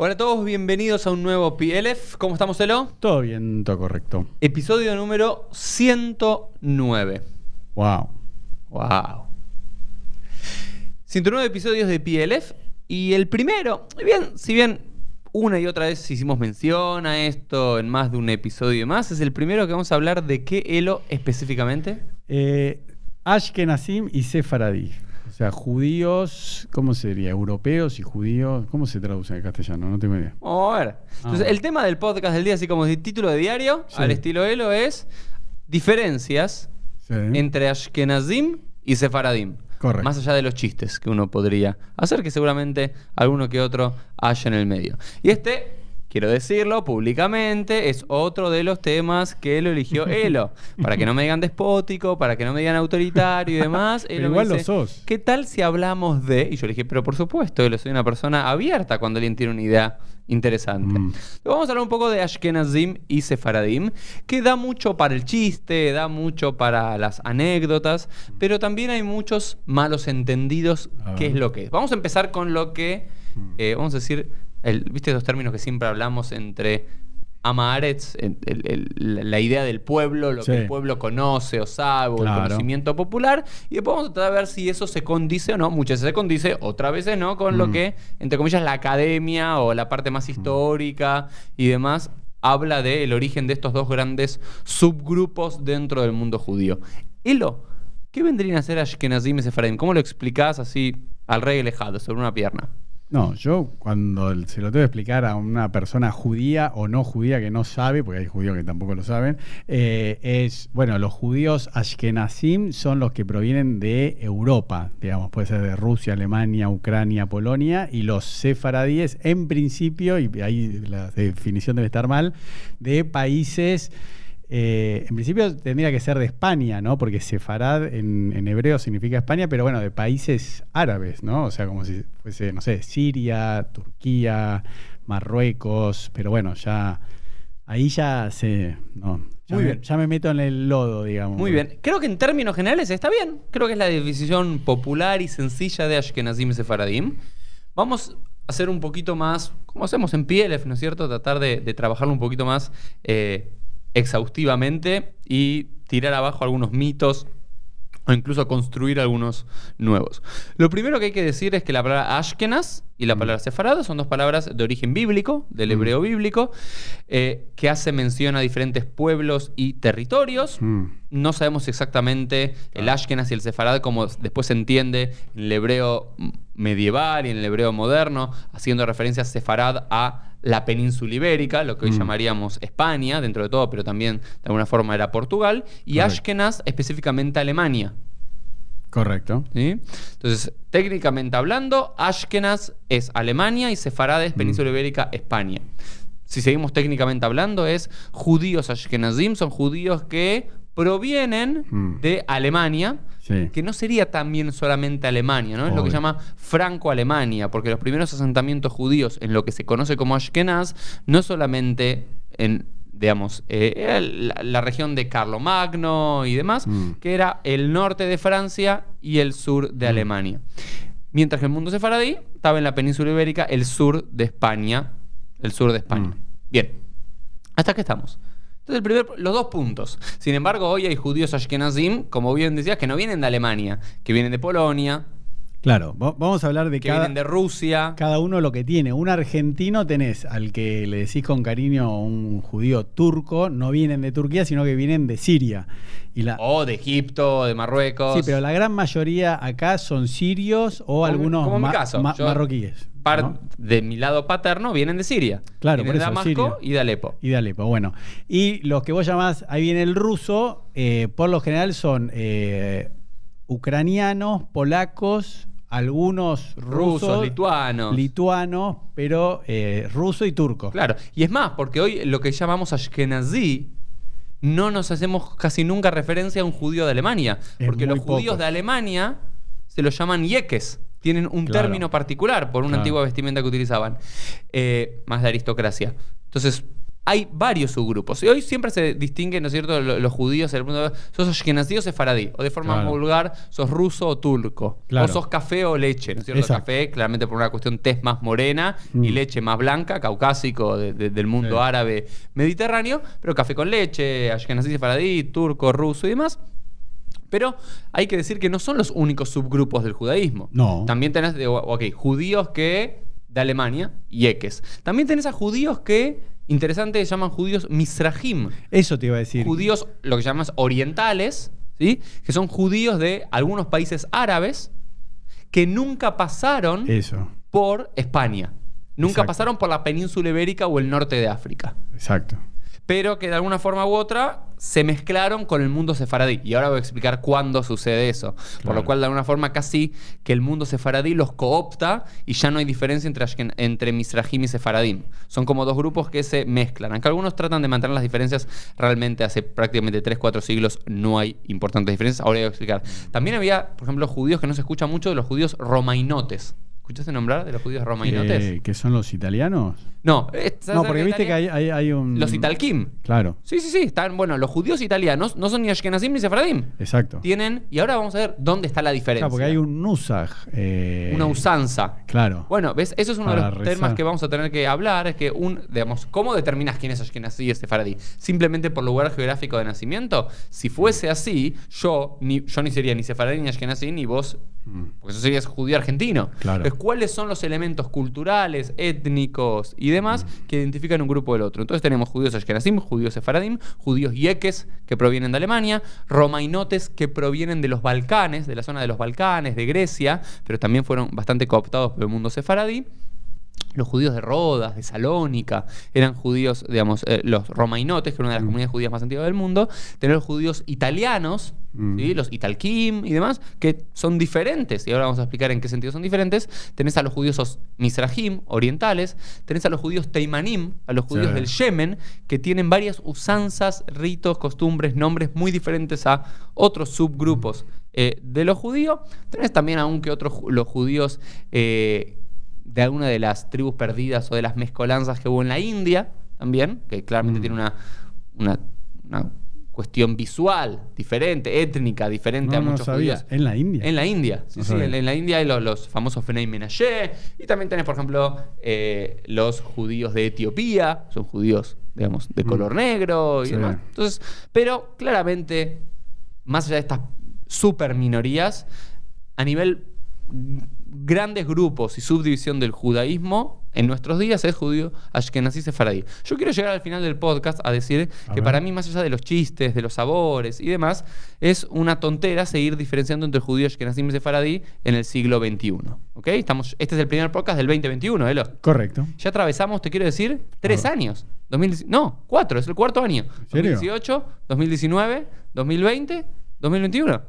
Hola a todos, bienvenidos a un nuevo PLF. ¿Cómo estamos, Elo? Todo bien, todo correcto. Episodio número 109. Wow. Wow. 109 episodios de PLF y el primero, bien, si bien una y otra vez hicimos mención a esto en más de un episodio y más, es el primero que vamos a hablar de qué Elo específicamente. Eh, Ashkenazim y Sefaradí. O sea, judíos, ¿cómo sería? Europeos y judíos, ¿cómo se traduce en castellano? No tengo idea. Oh, a ver. Ah, Entonces, el tema del podcast del día, así como título de diario, al estilo Elo, es diferencias entre Ashkenazim y Sefaradim. Correcto. Más allá de los chistes que uno podría hacer, que seguramente alguno que otro haya en el medio. Y este Quiero decirlo públicamente, es otro de los temas que lo eligió Elo. Para que no me digan despótico, para que no me digan autoritario y demás. pero igual lo sos. ¿Qué tal si hablamos de.? Y yo le dije, pero por supuesto, Elo, soy una persona abierta cuando alguien tiene una idea interesante. Mm. Vamos a hablar un poco de Ashkenazim y Sefaradim, que da mucho para el chiste, da mucho para las anécdotas, pero también hay muchos malos entendidos, qué es lo que es. Vamos a empezar con lo que, mm. eh, vamos a decir, ¿Viste esos términos que siempre hablamos entre Amaretz, la idea del pueblo, lo que el pueblo conoce o sabe, o el conocimiento popular, y después vamos a tratar de ver si eso se condice o no, muchas veces se condice, otras veces no, con lo mm. que, entre comillas, la academia o la parte más histórica y demás habla del origen de estos dos grandes subgrupos dentro del mundo judío. Elo, ¿qué vendrían a hacer Ashkenazim y Sephardim ¿Cómo lo explicás así al rey alejado sobre una pierna? No, yo cuando se lo tengo que explicar a una persona judía o no judía que no sabe, porque hay judíos que tampoco lo saben, eh, es, bueno, los judíos ashkenazim son los que provienen de Europa, digamos, puede ser de Rusia, Alemania, Ucrania, Polonia, y los sefaradíes, en principio, y ahí la definición debe estar mal, de países eh, en principio tendría que ser de España, ¿no? Porque Sefarad en, en, hebreo significa España, pero bueno, de países árabes, ¿no? O sea, como si fuese, no sé, Siria, Turquía, Marruecos, pero bueno, ya ahí ya se... No, ya, Muy me, bien. ya me meto en el lodo, digamos. Muy bien. Creo que en términos generales está bien. Creo que es la decisión popular y sencilla de Ashkenazim Sefaradim. Vamos a hacer un poquito más, como hacemos en PLF, ¿no es cierto? Tratar de, trabajarlo un poquito más. Eh, exhaustivamente y tirar abajo algunos mitos o incluso construir algunos nuevos. Lo primero que hay que decir es que la palabra Ashkenaz y la mm. palabra Sefarad son dos palabras de origen bíblico, del mm. hebreo bíblico, eh, que hace mención a diferentes pueblos y territorios. Mm. No sabemos exactamente el ah. Ashkenaz y el sefarad como después se entiende en el hebreo medieval y en el hebreo moderno, haciendo referencia a Sefarad a la península ibérica, lo que hoy mm. llamaríamos España, dentro de todo, pero también de alguna forma era Portugal, y Ashkenaz específicamente Alemania. Correcto. ¿Sí? Entonces, técnicamente hablando, Ashkenaz es Alemania y Sefarad es mm. península ibérica España. Si seguimos técnicamente hablando, es judíos Ashkenazim, son judíos que provienen mm. de Alemania, que no sería también solamente Alemania, ¿no? Es lo que llama Franco-Alemania, porque los primeros asentamientos judíos en lo que se conoce como Ashkenaz, no solamente en digamos, eh, la, región de Carlomagno y demás, mm. que era el norte de Francia y el sur de mm. Alemania. Mientras que el mundo sefaradí estaba en la península ibérica, el sur de España, el sur de España. Bien, hasta aquí estamos. Entonces, los dos puntos. Sin embargo, hoy hay judíos ashkenazim, como bien decías, que no vienen de Alemania, que vienen de Polonia. Claro, vamos a hablar de que vienen de Rusia. Cada uno lo que tiene. Un argentino tenés al que le decís con cariño un judío turco, no vienen de Turquía, sino que vienen de Siria. Y la, o de Egipto, de Marruecos. Sí, pero la gran mayoría acá son sirios o algunos marroquíes de mi lado paterno vienen de Siria. Claro, de Damasco y de Alepo. Y de Alepo, bueno. Y los que vos llamás, ahí viene el ruso, eh, por lo general son eh, ucranianos, polacos, algunos rusos, lituanos. Lituanos, pero eh, ruso y turco. Claro, y es más, porque hoy lo que llamamos ashkenazí, no nos hacemos casi nunca referencia a un judío de Alemania, porque los judíos de Alemania se los llaman yekes tienen un término particular por una antigua vestimenta que utilizaban, eh, más de aristocracia. Entonces, hay varios subgrupos. Y hoy siempre se distinguen, ¿no es cierto?, los, judíos en el mundo. Sos ashkenazí o sefaradí. O de forma vulgar, sos ruso o turco. O sos café o leche, ¿no es cierto? Café, claramente por una cuestión tez más morena y mm. leche más blanca, caucásico del mundo árabe mediterráneo. Pero café con leche, ashkenazí, sefaradí, turco, ruso y demás. Pero hay que decir que no son los únicos subgrupos del judaísmo. No. También tenés, ok, judíos que de Alemania, yeques. También tenés a judíos que, interesante, llaman judíos misrahim. Eso te iba a decir. Judíos, lo que llamas orientales, ¿sí? que son judíos de algunos países árabes que nunca pasaron por España. Nunca pasaron por la península ibérica o el norte de África. Exacto pero que de alguna forma u otra se mezclaron con el mundo sefaradí. Y ahora voy a explicar cuándo sucede eso. Por lo cual, de alguna forma, casi que el mundo sefaradí los coopta y ya no hay diferencia entre, entre Misrahim y Sefaradim. Son como dos grupos que se mezclan. Aunque algunos tratan de mantener las diferencias, realmente hace prácticamente 3, 4 siglos no hay importantes diferencias. Ahora voy a explicar. Mm. También había, por ejemplo, judíos que no se escucha mucho de los judíos romainotes. ¿Escuchaste nombrar de los judíos romainotes? ¿Que son los italianos? No, porque viste que hay, un. Los italquim. Claro. Sí, sí, sí. Están, bueno, los judíos italianos no son ni Ashkenazim ni Sefradim. Exacto. Tienen. Y ahora vamos a ver dónde está la diferencia. porque hay un Nusaj. Eh, una usanza. Claro. Bueno, ¿ves? Eso es uno de los temas que vamos a tener que hablar. Es que, un, digamos, ¿cómo determinas quién es Ashkenazim y Sefaradim? ¿Simplemente por lugar geográfico de nacimiento? Si fuese así, yo ni, yo ni sería ni sefardí ni Ashkenazí ni vos porque eso sería judío argentino. ¿cuáles son los elementos culturales, étnicos y demás que identifican un grupo del otro? Entonces tenemos judíos ashkenazim, judíos sefaradim, judíos yeques que provienen de Alemania, romainotes que provienen de los Balcanes, de la zona de los Balcanes, de Grecia, pero también fueron bastante cooptados por el mundo sefaradí los judíos de Rodas, de Salónica, eran judíos, digamos, eh, los romainotes, que era una de las mm. comunidades judías más antiguas del mundo, tener los judíos italianos, mm. los italquim y demás, que son diferentes, y ahora vamos a explicar en qué sentido son diferentes, tenés a los judíos misrahim, orientales, tenés a los judíos teimanim, a los judíos del Yemen, que tienen varias usanzas, ritos, costumbres, nombres muy diferentes a otros subgrupos mm. eh, de los judíos, tenés eh, también aún que otros los judíos de alguna de las tribus perdidas o de las mezcolanzas que hubo en la India también, que claramente mm. tiene una, una, cuestión visual diferente, étnica, diferente a muchos judíos. En la India. En la India, sí, sí. En, la India hay los, famosos Fenei y también tenés, por ejemplo, eh, los judíos de Etiopía, son judíos, digamos, de mm. color negro y demás. Entonces, pero claramente, más allá de estas super minorías, a nivel grandes grupos y subdivisión del judaísmo en nuestros días es judío ashkenazí sefaradí. Yo quiero llegar al final del podcast a decir que para mí, más allá de los chistes, de los sabores y demás, es una tontera seguir diferenciando entre judíos judío ashkenazí y sefaradí en el siglo XXI. ¿Ok? Estamos, este es el primer podcast del 2021, Elo. Correcto. Ya atravesamos, te quiero decir, tres años. no, cuatro, es el cuarto año. 2018, 2019, 2020, 2021.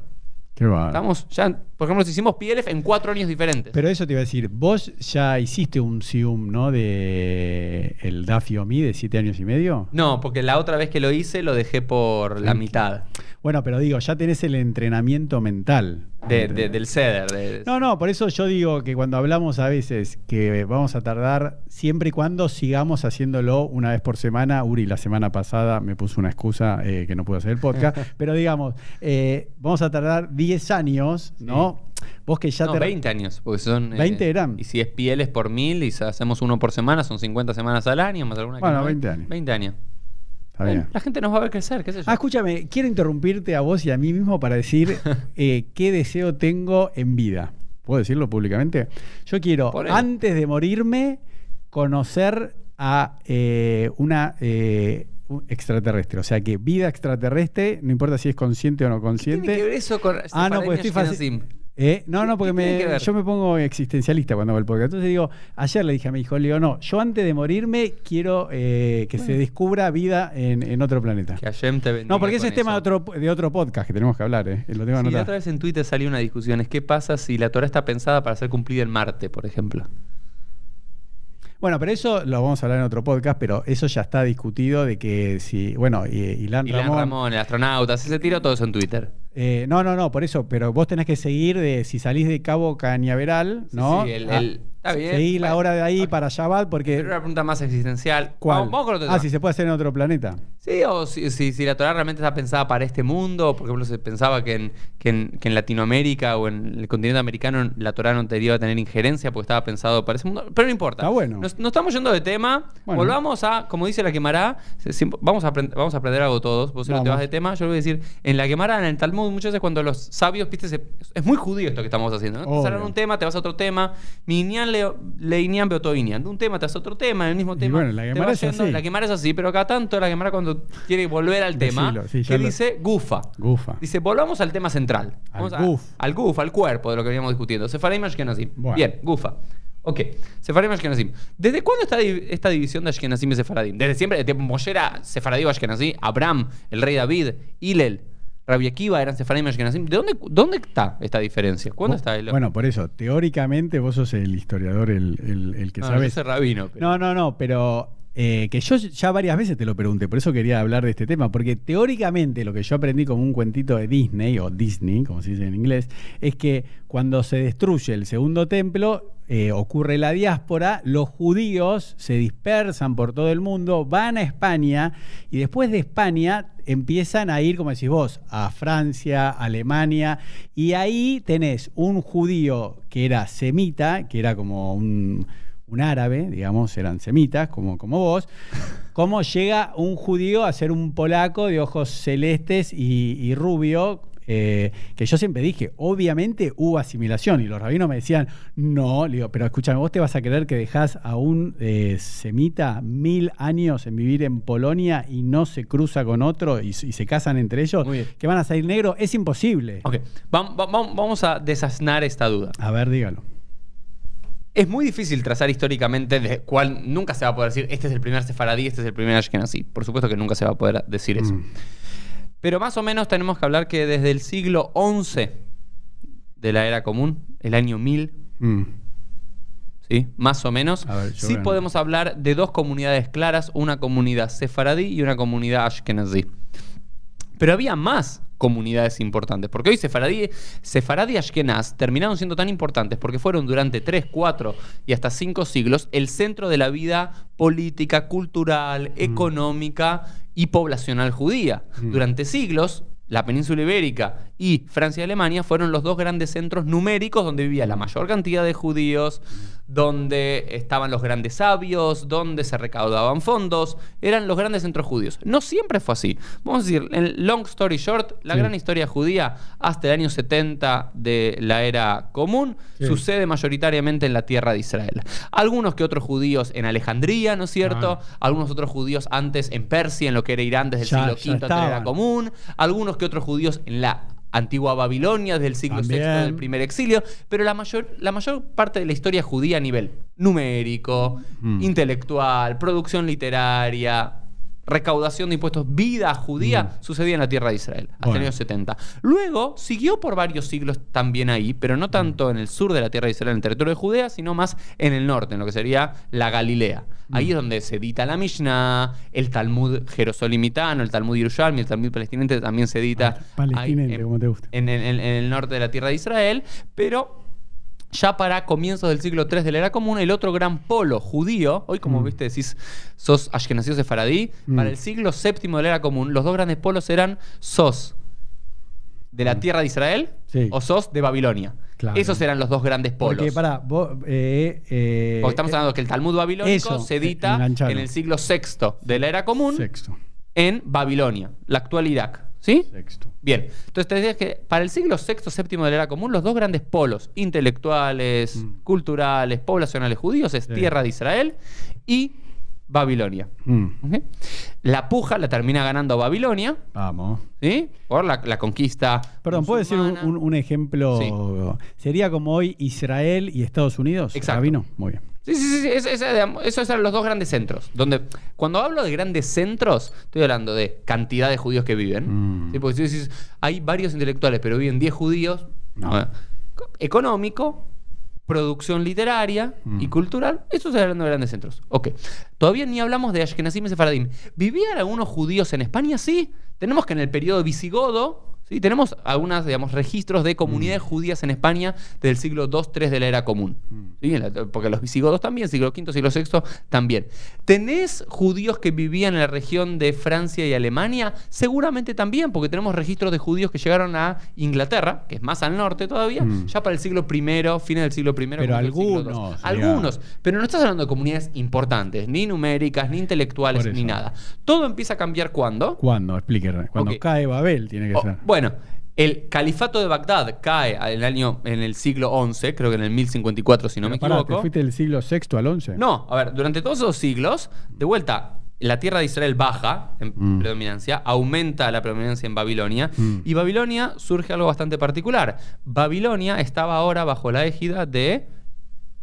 Qué Estamos ya por ejemplo, nos hicimos PLF en cuatro años diferentes. Pero eso te iba a decir, vos ya hiciste un SIUM, ¿no? De el Mi de siete años y medio. No, porque la otra vez que lo hice lo dejé por la mitad. Bueno, pero digo, ya tenés el entrenamiento mental. del CEDER. No, no, por eso yo digo que cuando hablamos a veces que vamos a tardar, siempre y cuando sigamos haciéndolo una vez por semana, Uri la semana pasada me puso una excusa eh, que no pude hacer el podcast, pero digamos, eh, vamos a tardar 10 años, ¿no? vos que ya no, 20 años, porque son... 20 eh, Y si es pieles por mil y hacemos uno por semana, son 50 semanas al año, más alguna Bueno, 20 años. 20 años. La gente nos va a ver crecer, qué sé yo. Ah, escúchame, quiero interrumpirte a vos y a mí mismo para decir eh, qué deseo tengo en vida. ¿Puedo decirlo públicamente? Yo quiero, antes de morirme, conocer a eh, una extraterrestre. O sea que vida extraterrestre, no importa si es consciente o no consciente. eso con ah, no, pues estoy, ¿Eh? no, no, porque yo me pongo existencialista cuando hago el podcast. Entonces digo, ayer le dije a mi hijo, le digo, no, yo antes de morirme quiero eh, que se descubra vida en, otro planeta. Que te No, porque ese es tema de otro, de otro podcast que tenemos que hablar. Eh. otra vez en Twitter salió una discusión, es qué pasa si la Torah está pensada para ser cumplida en Marte, por ejemplo. Bueno, pero eso lo vamos a hablar en otro podcast, pero eso ya está discutido de que si, bueno, y, Ilan, Ramón, el astronauta, se tiró todo eso en Twitter. Eh, no, no, no, por eso, pero vos tenés que seguir de si salís de Cabo Cañaveral, ¿no? Sí, el, ah, está bien. la hora de ahí para Shabbat porque. una pregunta más existencial. ¿Cuál? Vamos, Ah, si se puede hacer en otro planeta. Sí, o si, si, la Torah realmente está pensada para este mundo, por ejemplo, se pensaba que en, Latinoamérica o en el continente americano la Torah no te iba a tener injerencia porque estaba pensado para ese mundo, pero no importa. Está bueno. Nos, estamos yendo de tema. Volvamos a, como dice la quemará, vamos a, vamos a aprender algo todos. Vos si no te vas de tema, yo le voy a decir, en la quemará, en el Talmud, muchas veces cuando los sabios, viste, es muy judío esto que estamos haciendo. ¿no? salen un tema, te vas a otro tema. Minian le, leinian De un tema te vas a otro tema, el mismo tema. bueno, la quemara es así. La quemara así, pero acá tanto la quemara cuando quiere volver al tema, que dice gufa. Gufa. Dice, volvamos al tema central. Al guf. al gufa, al cuerpo de lo que veníamos discutiendo. Sefarim Ashkenazim. Bien, gufa. Ok, Sefarim Ashkenazim. ¿Desde cuándo está esta división de Ashkenazim y Sefaradim? Desde siempre, desde Mollera, era o Abraham, el rey David, Ilel. Rabbi Akiva, eran Sefarim y ¿De dónde, dónde está esta diferencia? ¿Cuándo está Bueno, por eso, teóricamente vos sos el historiador, el, el, el que no, sabe. rabino. No, no, no, pero eh, que yo ya varias veces te lo pregunté, por eso quería hablar de este tema, porque teóricamente lo que yo aprendí como un cuentito de Disney, o Disney, como se dice en inglés, es que cuando se destruye el segundo templo, eh, ocurre la diáspora, los judíos se dispersan por todo el mundo, van a España y después de España empiezan a ir, como decís vos, a Francia, Alemania, y ahí tenés un judío que era semita, que era como un un árabe, digamos, eran semitas, como, como vos, cómo llega un judío a ser un polaco de ojos celestes y, rubio, eh, que yo siempre dije, obviamente hubo asimilación, y los rabinos me decían, no, le digo, pero escúchame, vos te vas a creer que dejás a un eh, semita mil años en vivir en Polonia y no se cruza con otro y, se casan entre ellos, que van a salir negro, es imposible. Ok, vamos a desasnar esta duda. A ver, dígalo. Es muy difícil trazar históricamente de cuál nunca se va a poder decir este es el primer sefaradí, este es el primer ashkenazí. Por supuesto que nunca se va a poder decir eso. Mm. Pero más o menos tenemos que hablar que desde el siglo XI de la era común, el año 1000, mm. ¿sí? más o menos, sí podemos hablar de dos comunidades claras, una comunidad sefaradí y una comunidad ashkenazí. Pero había más comunidades importantes, porque hoy Sefaradí, y Ashkenaz terminaron siendo tan importantes porque fueron durante tres, cuatro y hasta cinco siglos el centro de la vida política, cultural, mm. económica y poblacional judía. Mm. Durante siglos, la península ibérica y Francia y Alemania fueron los dos grandes centros numéricos donde vivía la mayor cantidad de judíos, donde estaban los grandes sabios, donde se recaudaban fondos, eran los grandes centros judíos. No siempre fue así. Vamos a decir, en long story short, la gran historia judía hasta el año 70 de la era común sucede mayoritariamente en la tierra de Israel. Algunos que otros judíos en Alejandría, ¿no es cierto? Ah. Algunos otros judíos antes en Persia, en lo que era Irán desde el siglo V, la era común. Algunos que otros judíos en la antigua Babilonia, desde el siglo VI del primer exilio, pero la mayor, la mayor parte de la historia judía a nivel numérico, mm. intelectual, producción literaria, recaudación de impuestos, vida judía, sucedía en la tierra de Israel, hasta el año 70. Luego siguió por varios siglos también ahí, pero no tanto en el sur de la tierra de Israel, en el territorio de Judea, sino más en el norte, en lo que sería la Galilea. Ahí es donde se edita la Mishnah, el Talmud jerosolimitano, el Talmud yerushalmi, el Talmud palestinense también se edita. Ah, en, como te en, el norte de la tierra de Israel, pero ya para comienzos del siglo III de la era común, el otro gran polo judío, hoy como mm. viste decís, sos Ashkenazio Sefaradí, Faradí, mm. para el siglo VII de la era común, los dos grandes polos eran sos de la mm. tierra de Israel o sos de Babilonia. Esos eran los dos grandes polos. Porque, eh, eh, estamos eh, hablando que el Talmud babilónico se edita en el siglo VI de la era común en Babilonia, la actual Irak. ¿Sí? Sexto. Bien. Entonces te decía que para el siglo VI, VII de la era común, los dos grandes polos intelectuales, mm. culturales, poblacionales judíos es tierra de Israel y Babilonia. Mm. La puja la termina ganando Babilonia. Vamos. ¿Sí? Por la, conquista. Perdón, ¿puedo decir un, un, ejemplo? ¿Sería como hoy Israel y Estados Unidos? Exacto. Muy bien. Sí, sí, sí. esos eran los dos grandes centros. Donde, cuando hablo de grandes centros, estoy hablando de cantidad de judíos que viven. Mm. hay varios intelectuales, pero viven 10 judíos. económico, producción literaria y mm. cultural. Eso se hablando de grandes centros. Ok. Todavía ni hablamos de Ashkenazim y Sefaradim. ¿Vivían algunos judíos en España? Sí. Tenemos que en el periodo visigodo ¿Sí? Tenemos algunos digamos, registros de comunidades mm. judías en España del siglo II, III de la era común. Mm. Porque los visigodos también, siglo V, siglo VI también. ¿Tenés judíos que vivían en la región de Francia y Alemania? Seguramente también, porque tenemos registros de judíos que llegaron a Inglaterra, que es más al norte todavía, mm. ya para el siglo I, fines del siglo I. Pero algunos. Algunos. Pero no estás hablando de comunidades importantes, ni numéricas, ni intelectuales, ni nada. Todo empieza a cambiar cuando. ¿Cuándo? Explíqueme. Cuando cae Babel tiene que ser. Bueno, bueno, el califato de Bagdad cae en el, año, en el siglo XI, creo que en el 1054, si no me equivoco. ¿te fuiste del siglo VI al XI? No, a ver, durante todos esos siglos, de vuelta, la tierra de Israel baja en mm. predominancia, aumenta la predominancia en Babilonia, mm. y Babilonia surge algo bastante particular. Babilonia estaba ahora bajo la égida de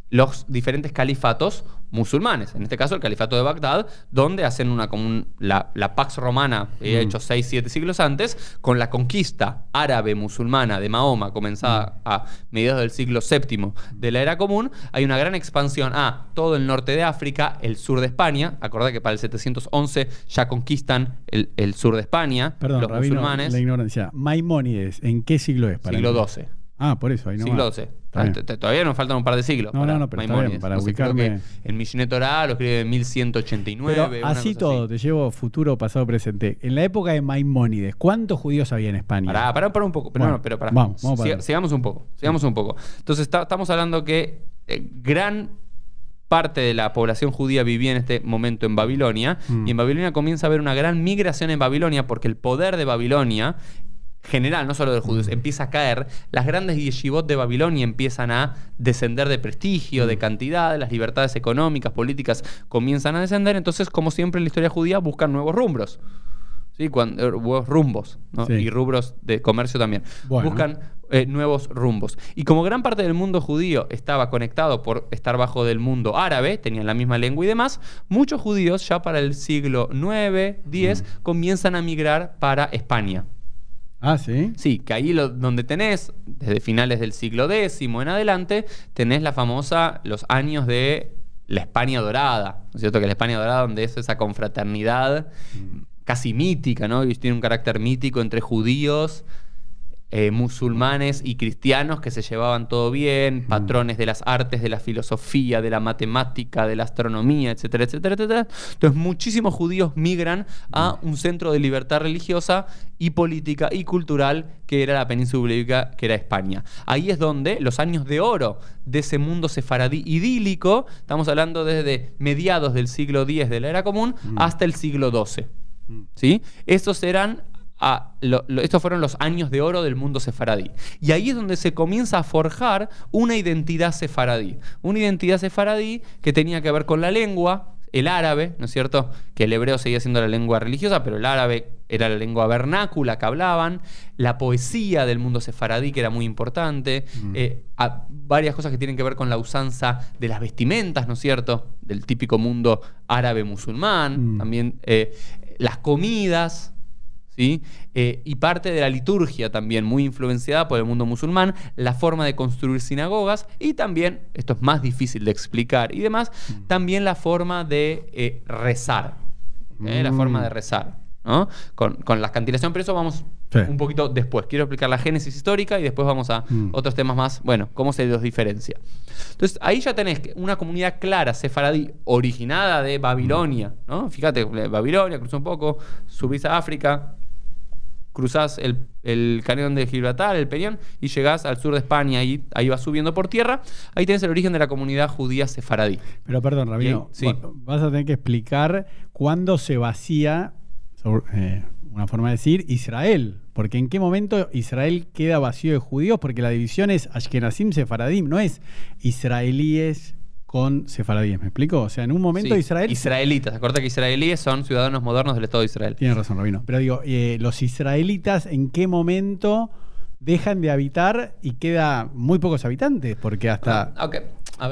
los diferentes califatos musulmanes. En este caso, el califato de Bagdad, donde hacen una común, la, Pax Romana, he mm. hecho seis siete siglos antes, con la conquista árabe-musulmana de Mahoma, comenzada mm. a mediados del siglo VII de la era común, hay una gran expansión a todo el norte de África, el sur de España. Acordad que para el 711 ya conquistan el, el sur de España, Perdón, los musulmanes. La ignorancia. Maimónides, ¿en qué siglo es? siglo XII. Ah, por eso, ahí no. Siglo XII. Ah, todavía nos faltan un par de siglos. No, para no, no, pero para ubicarme. En Torah lo escribe en 1189. así todo, te llevo futuro, pasado, presente. En la época de Maimónides, ¿cuántos judíos había en España? Pará, pará, pará un poco. Pero bueno, pero pará. Vamos, sigamos un poco. Sigamos un poco. Entonces, estamos hablando que eh, gran parte de la población judía vivía en este momento en Babilonia, mm. y en Babilonia comienza a haber una gran migración en Babilonia porque el poder de Babilonia general, no solo del judío, empieza a caer, las grandes yeshivot de Babilonia empiezan a descender de prestigio, de mm. cantidad, las libertades económicas, políticas comienzan a descender, entonces como siempre en la historia judía buscan nuevos eh, rumbos. Sí, cuando, rumbos y rubros de comercio también. Buscan eh, nuevos rumbos. Y como gran parte del mundo judío estaba conectado por estar bajo del mundo árabe, tenían la misma lengua y demás, muchos judíos ya para el siglo 9, 10 mm. comienzan a migrar para España. Ah, sí. Sí, que ahí donde tenés, desde finales del siglo X en adelante, tenés la famosa, los años de la España dorada, ¿no es cierto? Que la España dorada, donde es esa confraternidad mm. casi mítica, ¿no? tiene un carácter mítico entre judíos, eh, musulmanes y cristianos que se llevaban todo bien, patrones de las artes, de la filosofía, de la matemática, de la astronomía, etcétera, etcétera, etcétera. Entonces muchísimos judíos migran a un centro de libertad religiosa y política y cultural que era la península ibérica, que era España. Ahí es donde los años de oro de ese mundo sefaradí idílico, estamos hablando desde mediados del siglo X de la era común hasta el siglo XII. ¿Sí? Estos eran estos fueron los años de oro del mundo sefaradí. Y ahí es donde se comienza a forjar una identidad sefaradí. Una identidad sefaradí que tenía que ver con la lengua, el árabe, ¿no es cierto? Que el hebreo seguía siendo la lengua religiosa, pero el árabe era la lengua vernácula que hablaban, la poesía del mundo sefaradí, que era muy importante, mm. eh, varias cosas que tienen que ver con la usanza de las vestimentas, ¿no es cierto? Del típico mundo árabe musulmán, mm. también eh, las comidas, eh, y parte de la liturgia también, muy influenciada por el mundo musulmán, la forma de construir sinagogas y también, esto es más difícil de explicar y demás, mm. también la forma de eh, rezar, ¿eh? la mm. forma de rezar. ¿no? Con, con, la cantilación, pero eso vamos un poquito después. Quiero explicar la génesis histórica y después vamos a mm. otros temas más, bueno, cómo se los diferencia. Entonces, ahí ya tenés una comunidad clara, sefaradí, originada de Babilonia, ¿no? Fíjate, Babilonia, cruzó un poco, subís a África, cruzás el, el de Gibraltar, el Peñón, y llegás al sur de España y ahí vas subiendo por tierra. Ahí tienes el origen de la comunidad judía sefaradí. Pero perdón, Rabino, vas a tener que explicar cuándo se vacía, eh, una forma de decir, Israel. Porque en qué momento Israel queda vacío de judíos, porque la división es Ashkenazim Sefaradim, no es israelíes con sefaradíes, ¿me explico? O sea, en un momento Israel... Israelitas, acuérdate que israelíes son ciudadanos modernos del Estado de Israel. Tiene razón, Rabino. Pero digo, eh, los israelitas, ¿en qué momento dejan de habitar y queda muy pocos habitantes? Porque hasta... Ah,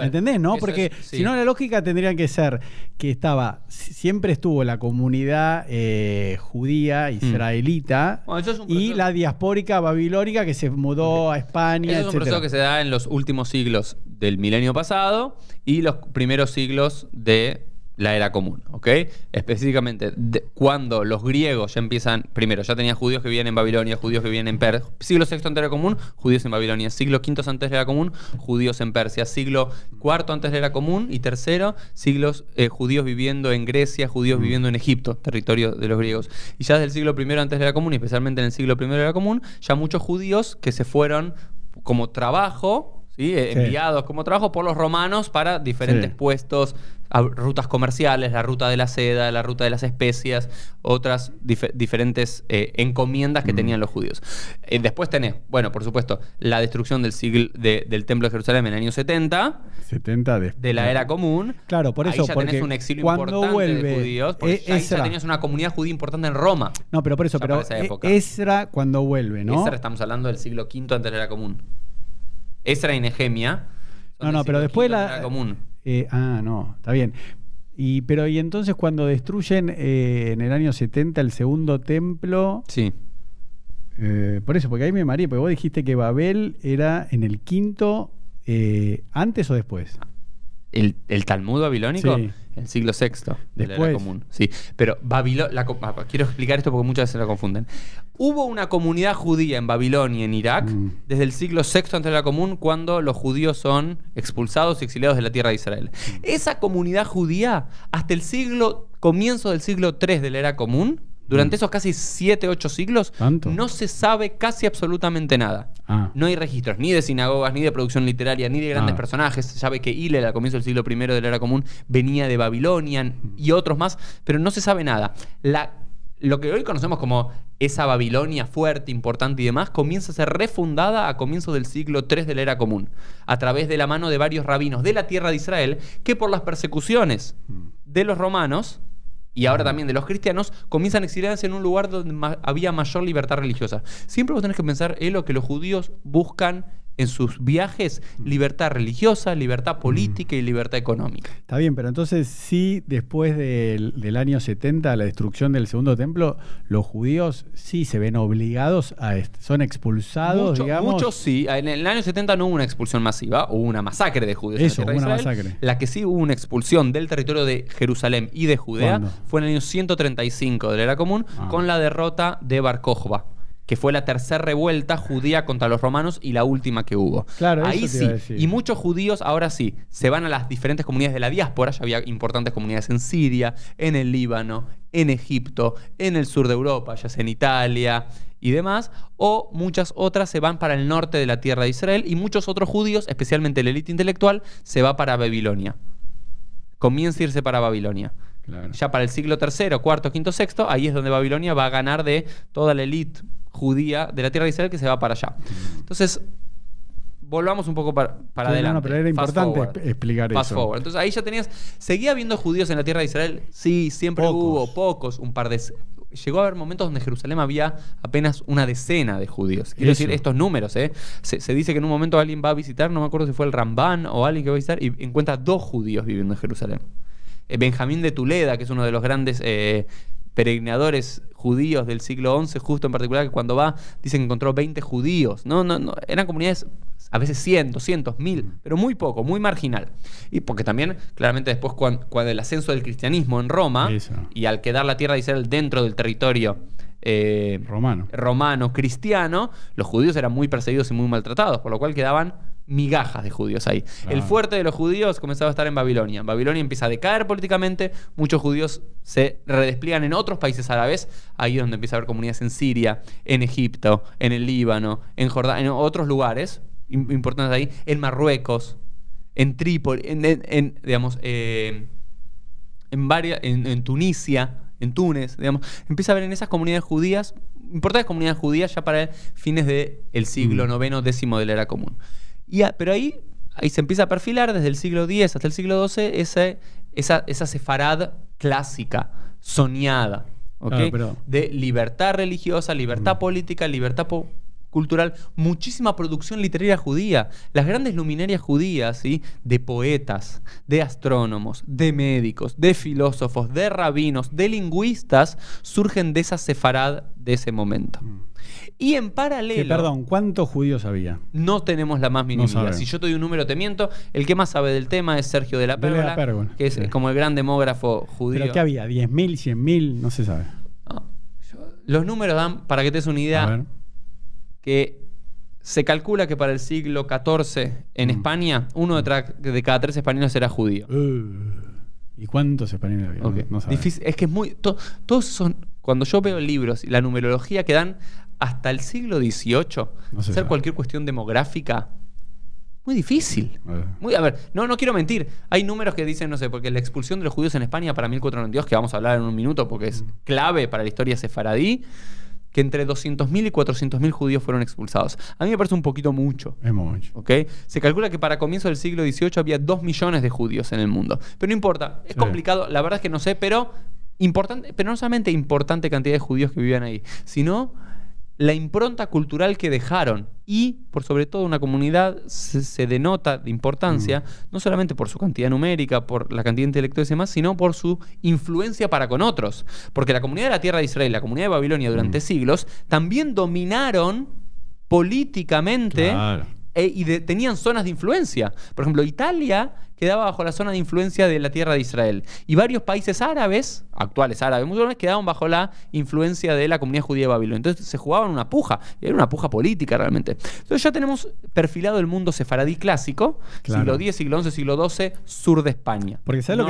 ¿Entendés? ¿No? Porque si no, la lógica tendría que ser que estaba, siempre estuvo la comunidad eh, judía, mm. israelita, y la diaspórica babilónica que se mudó a España. Eso es un proceso que se da en los últimos siglos del milenio pasado y los primeros siglos de la era común, ¿ok? Específicamente, cuando los griegos ya empiezan, primero, ya tenía judíos que vivían en Babilonia, judíos que vivían en Persia, siglo VI antes de la común, judíos en Babilonia, siglo V antes de la Era común, judíos en Persia, siglo IV antes de la Era común y tercero, siglos eh, judíos viviendo en Grecia, judíos mm. viviendo en Egipto, territorio de los griegos. Y ya desde el siglo I antes de la Era común, y especialmente en el siglo I de la común, ya muchos judíos que se fueron como trabajo eh, enviados como trabajo por los romanos para diferentes puestos, rutas comerciales, la ruta de la seda, la ruta de las especias, otras diferentes eh, encomiendas que tenían los judíos. Eh, después tenés, bueno, por supuesto, la destrucción del del Templo de Jerusalén en el año 70. 70 de, la era común. Claro, por eso. E-, ahí ya tenés un exilio importante de judíos. ahí ya tenías una comunidad judía importante en Roma. No, pero por eso, pero e-, Ezra cuando vuelve, ¿no? estamos hablando del siglo V antes de la era común. Esra y No, no, pero después la. Común. Eh, ah, no, está bien. Y, pero y entonces cuando destruyen eh, en el año 70 el segundo templo. Sí. Eh, por eso, porque ahí me maría porque vos dijiste que Babel era en el quinto, antes o después. ¿El, el Talmud babilónico? Sí el siglo VI de la era común. Sí, pero Babilonia. Ah, quiero explicar esto porque muchas veces la confunden. Hubo una comunidad judía en Babilonia y en Irak mm. desde el siglo VI antes de la común, cuando los judíos son expulsados y exiliados de la tierra de Israel. Mm. Esa comunidad judía, hasta el siglo comienzo del siglo III de la era común, durante mm. esos casi 7, 8 siglos no se sabe casi absolutamente nada. Ah. No hay registros ni de sinagogas, ni de producción literaria, ni de grandes ah. personajes. Se sabe que Hillel al comienzo del siglo I de la era común venía de Babilonia y otros más, pero no se sabe nada. lo que hoy conocemos como esa Babilonia fuerte, importante y demás, comienza a ser refundada a comienzos del siglo III de la era común, a través de la mano de varios rabinos de la tierra de Israel que por las persecuciones mm. de los romanos y ahora también de los cristianos, comienzan a exiliarse en un lugar donde había mayor libertad religiosa. Siempre vos tenés que pensar, lo que los judíos buscan en sus viajes mm. libertad religiosa, libertad mm. política y libertad económica. Está bien, pero entonces sí, después del, año 70, la destrucción del segundo templo, los judíos sí se ven obligados a... son expulsados, digamos. Muchos sí. En el año 70 no hubo una expulsión masiva, hubo una masacre de judíos. hubo una masacre. La que sí hubo una expulsión del territorio de Jerusalén y de Judea fue en el año 135 de la era común ah. con la derrota de Bar que fue la tercera revuelta judía contra los romanos y la última que hubo. Ahí sí. Y muchos judíos ahora sí se van a las diferentes comunidades de la diáspora. Ya había importantes comunidades en Siria, en el Líbano, en Egipto, en el sur de Europa, ya sea en Italia y demás, o muchas otras se van para el norte de la tierra de Israel y muchos otros judíos, especialmente la élite intelectual, se va para Babilonia. Comienza a irse para Babilonia. Ya para el siglo III, IV, V, VI, ahí es donde Babilonia va a ganar de toda la élite judía de la tierra de Israel que se va para allá. Entonces, volvamos un poco para, adelante. No, pero era importante explicar eso. eso. Forward. Entonces ahí ya tenías, seguía habiendo judíos en la tierra de Israel, sí, siempre hubo pocos, un par de... Llegó a haber momentos donde Jerusalén había apenas una decena de judíos. Quiero decir, estos números, ¿eh? Se, dice que en un momento alguien va a visitar, no me acuerdo si fue el Rambán o alguien que va a visitar, y encuentra dos judíos viviendo en Jerusalén. Eh, Benjamín de Tuleda, que es uno de los grandes... Eh, peregrinadores judíos del siglo XI, justo en particular, que cuando va, dicen que encontró 20 judíos. No, no, no, eran comunidades a veces 100, 200, 1000, pero muy poco, muy marginal. Y porque también, claramente después, cuando, el ascenso del cristianismo en Roma, y al quedar la tierra de Israel dentro del territorio eh, romano, cristiano, los judíos eran muy perseguidos y muy maltratados, por lo cual quedaban migajas de judíos ahí. El ah. fuerte de los judíos comenzaba a estar en Babilonia. Babilonia empieza a decaer políticamente, muchos judíos se redespliegan en otros países árabes, ahí donde empieza a haber comunidades en Siria, en Egipto, en el Líbano, en Jordania, en otros lugares importantes ahí, en Marruecos, en Trípoli, en, digamos, eh, en, varias, en, Tunisia, en Túnez, digamos. Empieza a haber en esas comunidades judías, importantes comunidades judías ya para fines del siglo IX, mm. décimo de la era común pero ahí, ahí se empieza a perfilar desde el siglo X hasta el siglo XII ese, esa, sefarad clásica, soñada, de libertad religiosa, libertad política, libertad cultural, muchísima producción literaria judía, las grandes luminarias judías, de poetas, de astrónomos, de médicos, de filósofos, de rabinos, de lingüistas, surgen de esa sefarad de ese momento. Mm. Y en paralelo. perdón, ¿cuántos judíos había? No tenemos la más mínima Si yo te doy un número, te miento. El que más sabe del tema es Sergio de la Pérgola, de la que es como el gran demógrafo judío. ¿Pero qué había? ¿10.000, 100.000? No se sabe. Los números dan, para que te des una idea, que se calcula que para el siglo XIV en mm. España, uno de, cada tres españoles era judío. Uh. ¿Y cuántos españoles había? es que es muy. todos son. Cuando yo veo libros y la numerología que dan, hasta el siglo XVIII hacer cualquier cuestión demográfica muy difícil. Muy, a ver, no, no quiero mentir. Hay números que dicen, no sé, porque la expulsión de los judíos en España para 1492, que vamos a hablar en un minuto porque es mm. clave para la historia sefaradí, que entre 200.000 y 400.000 judíos fueron expulsados. A mí me parece un poquito mucho. Es mucho. Se calcula que para comienzos del siglo XVIII había 2 millones de judíos en el mundo. Pero no importa, es complicado, la verdad es que no sé, pero importante, pero no solamente importante cantidad de judíos que vivían ahí, sino la impronta cultural que dejaron y, por sobre todo, una comunidad se, denota de importancia, mm. no solamente por su cantidad numérica, por la cantidad de y demás, sino por su influencia para con otros. Porque la comunidad de la tierra de Israel, la comunidad de Babilonia durante mm. siglos, también dominaron políticamente e, y tenían zonas de influencia. Por ejemplo, Italia quedaba bajo la zona de influencia de la tierra de Israel. Y varios países árabes, actuales árabes quedaban bajo la influencia de la comunidad judía de Babilonia. Entonces se jugaban una puja, era una puja política realmente. Entonces ya tenemos perfilado el mundo sefaradí clásico, siglo X, siglo XI, siglo XII, sur de España. Porque ¿sabes lo,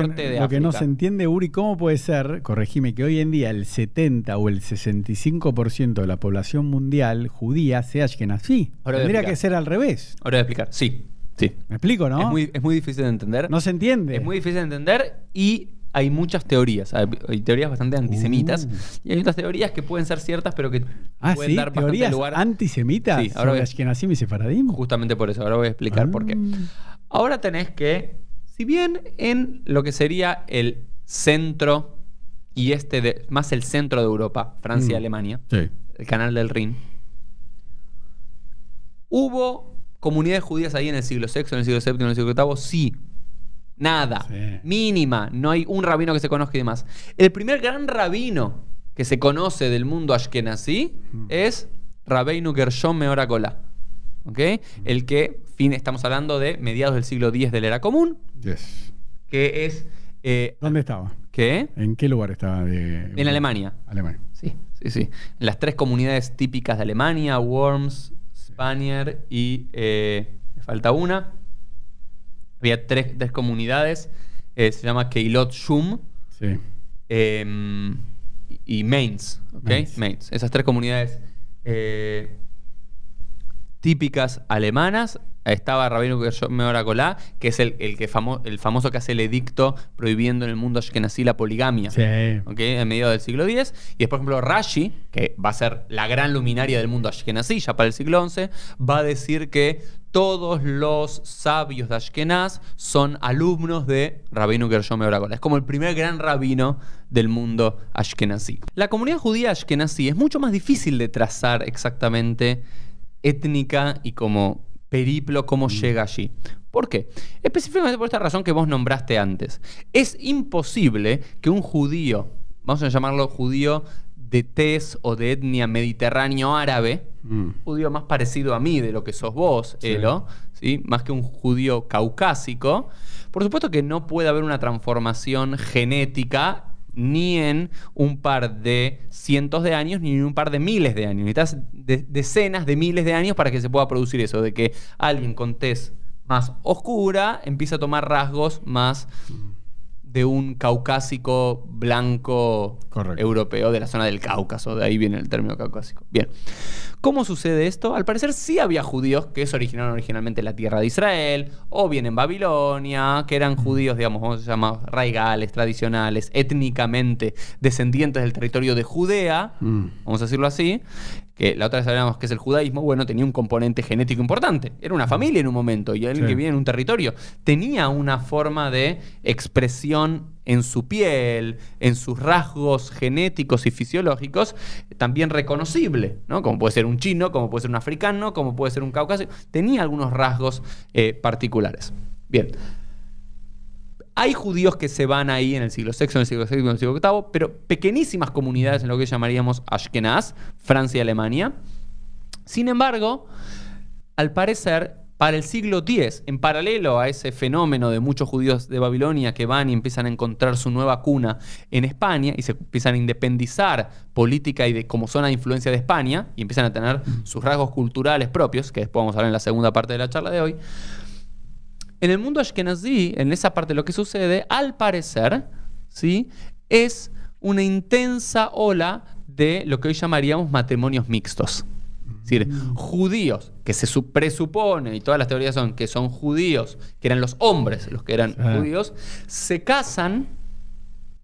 que, no se entiende, Uri? ¿Cómo puede ser, corregime, que hoy en día el 70 o el 65% de la población mundial judía sea así Tendría que ser al revés. Ahora voy a explicar, sí. Sí. ¿Me explico, no? Es muy, difícil de entender. No se entiende. Es muy difícil de entender y hay muchas teorías, hay teorías bastante antisemitas uh. y hay otras teorías que pueden ser ciertas pero que ah, pueden dar teorías lugar. antisemitas. Sí, ahora es que así mi separadismo. Justamente por eso, ahora voy a explicar por qué. Ah. Ahora tenés que, si bien en lo que sería el centro y este más el centro de Europa, Francia, y mm. Alemania, el canal del Rin, hubo comunidades judías ahí en el siglo VI, en el siglo VII, en el siglo VIII, sí. Nada. Mínima. No hay un rabino que se conozca y demás. El primer gran rabino que se conoce del mundo ashkenazí mm. es Rabbeinu Gershom Meoracola. ¿Ok? Mm. El que, fin, estamos hablando de mediados del siglo X de la era común. Que es. Eh, ¿Dónde estaba? ¿Qué? ¿En qué lugar estaba? En Alemania. Alemania. Sí, sí, sí. las tres comunidades típicas de Alemania, Worms, y eh, falta una. Había tres, tres comunidades. Eh, se llama Keilot Shum sí. Em, y Mainz. Esas tres comunidades eh, típicas alemanas estaba Rabino Meoracolá, que es el, que el famoso que hace el edicto prohibiendo en el mundo ashkenazí la poligamia. Sí. ¿okay? En medio del siglo X. Y después, por ejemplo, Rashi, que va a ser la gran luminaria del mundo ashkenazí ya para el siglo XI, va a decir que todos los sabios de Ashkenaz son alumnos de Rabino Gershom Meoracolá. Es como el primer gran rabino del mundo ashkenazí. La comunidad judía ashkenazí es mucho más difícil de trazar exactamente étnica y como periplo, cómo mm. llega allí. ¿Por qué? Específicamente por esta razón que vos nombraste antes. Es imposible que un judío, vamos a llamarlo judío de tez o de etnia mediterráneo árabe, mm. judío más parecido a mí de lo que sos vos, ¿sí? más que un judío caucásico, por supuesto que no puede haber una transformación genética ni en un par de cientos de años, ni en un par de miles de años. Necesitas decenas de miles de años para que se pueda producir eso, de que alguien con tez más oscura empieza a tomar rasgos más de un caucásico blanco europeo de la zona del Cáucaso. De ahí viene el término caucásico. Bien. ¿Cómo sucede esto? Al parecer sí había judíos que se originaron originalmente en la tierra de Israel, o bien en Babilonia, que eran judíos, digamos, vamos a llama? Raigales, tradicionales, étnicamente descendientes del territorio de Judea, mm. vamos a decirlo así, que la otra vez hablábamos que es el judaísmo, bueno, tenía un componente genético importante. Era una familia en un momento y alguien que vivía en un territorio. Tenía una forma de expresión en su piel, en sus rasgos genéticos y fisiológicos, también reconocible, ¿no? Como puede ser un chino, como puede ser un africano, como puede ser un caucaso. Tenía algunos rasgos eh, particulares. Bien. Hay judíos que se van ahí en el siglo VI, en el siglo VI, en el siglo VIII, pero pequeñísimas comunidades en lo que llamaríamos Ashkenaz, Francia y Alemania. Sin embargo, al parecer, para el siglo X, en paralelo a ese fenómeno de muchos judíos de Babilonia que van y empiezan a encontrar su nueva cuna en España y se empiezan a independizar política y de, como zona de influencia de España y empiezan a tener sus rasgos culturales propios, que después vamos a ver en la segunda parte de la charla de hoy, en el mundo ashkenazí, en esa parte lo que sucede, al parecer, ¿sí? es una intensa ola de lo que hoy llamaríamos matrimonios mixtos. Es decir, mm. judíos, que se presupone, y todas las teorías son que son judíos, que eran los hombres los que eran ah. judíos, se casan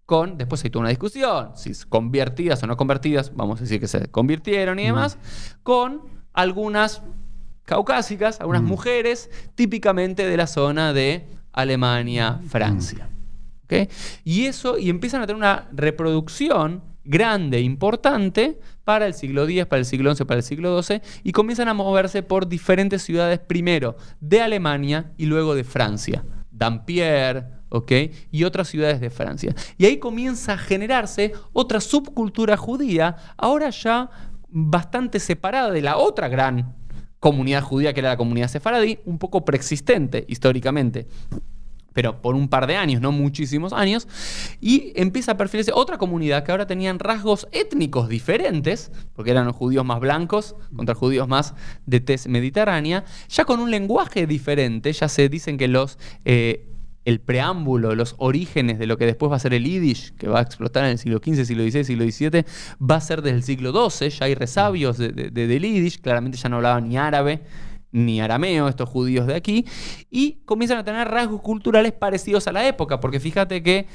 con, después hay toda una discusión, si convertidas o no convertidas, vamos a decir que se convirtieron y demás, con algunas caucásicas, algunas mm. mujeres, típicamente de la zona de Alemania, mm. Francia. Y eso, y empiezan a tener una reproducción grande, importante, para el siglo X, para el siglo XI, para el siglo XII, y comienzan a moverse por diferentes ciudades, primero de Alemania y luego de Francia. Dampierre, Y otras ciudades de Francia. Y ahí comienza a generarse otra subcultura judía, ahora ya bastante separada de la otra gran comunidad judía que era la comunidad sefaradí, un poco preexistente históricamente pero por un par de años, no muchísimos años, y empieza a perfilarse otra comunidad que ahora tenían rasgos étnicos diferentes, porque eran los judíos más blancos contra judíos más de tez mediterránea, ya con un lenguaje diferente, ya se dicen que los eh, el preámbulo, los orígenes de lo que después va a ser el Yiddish, que va a explotar en el siglo XV, siglo XVI, siglo XVII, va a ser desde el siglo XII, ya hay resabios de, del Yiddish, claramente ya no hablaban ni árabe ni arameo, estos judíos de aquí, y comienzan a tener rasgos culturales parecidos a la época, porque fíjate que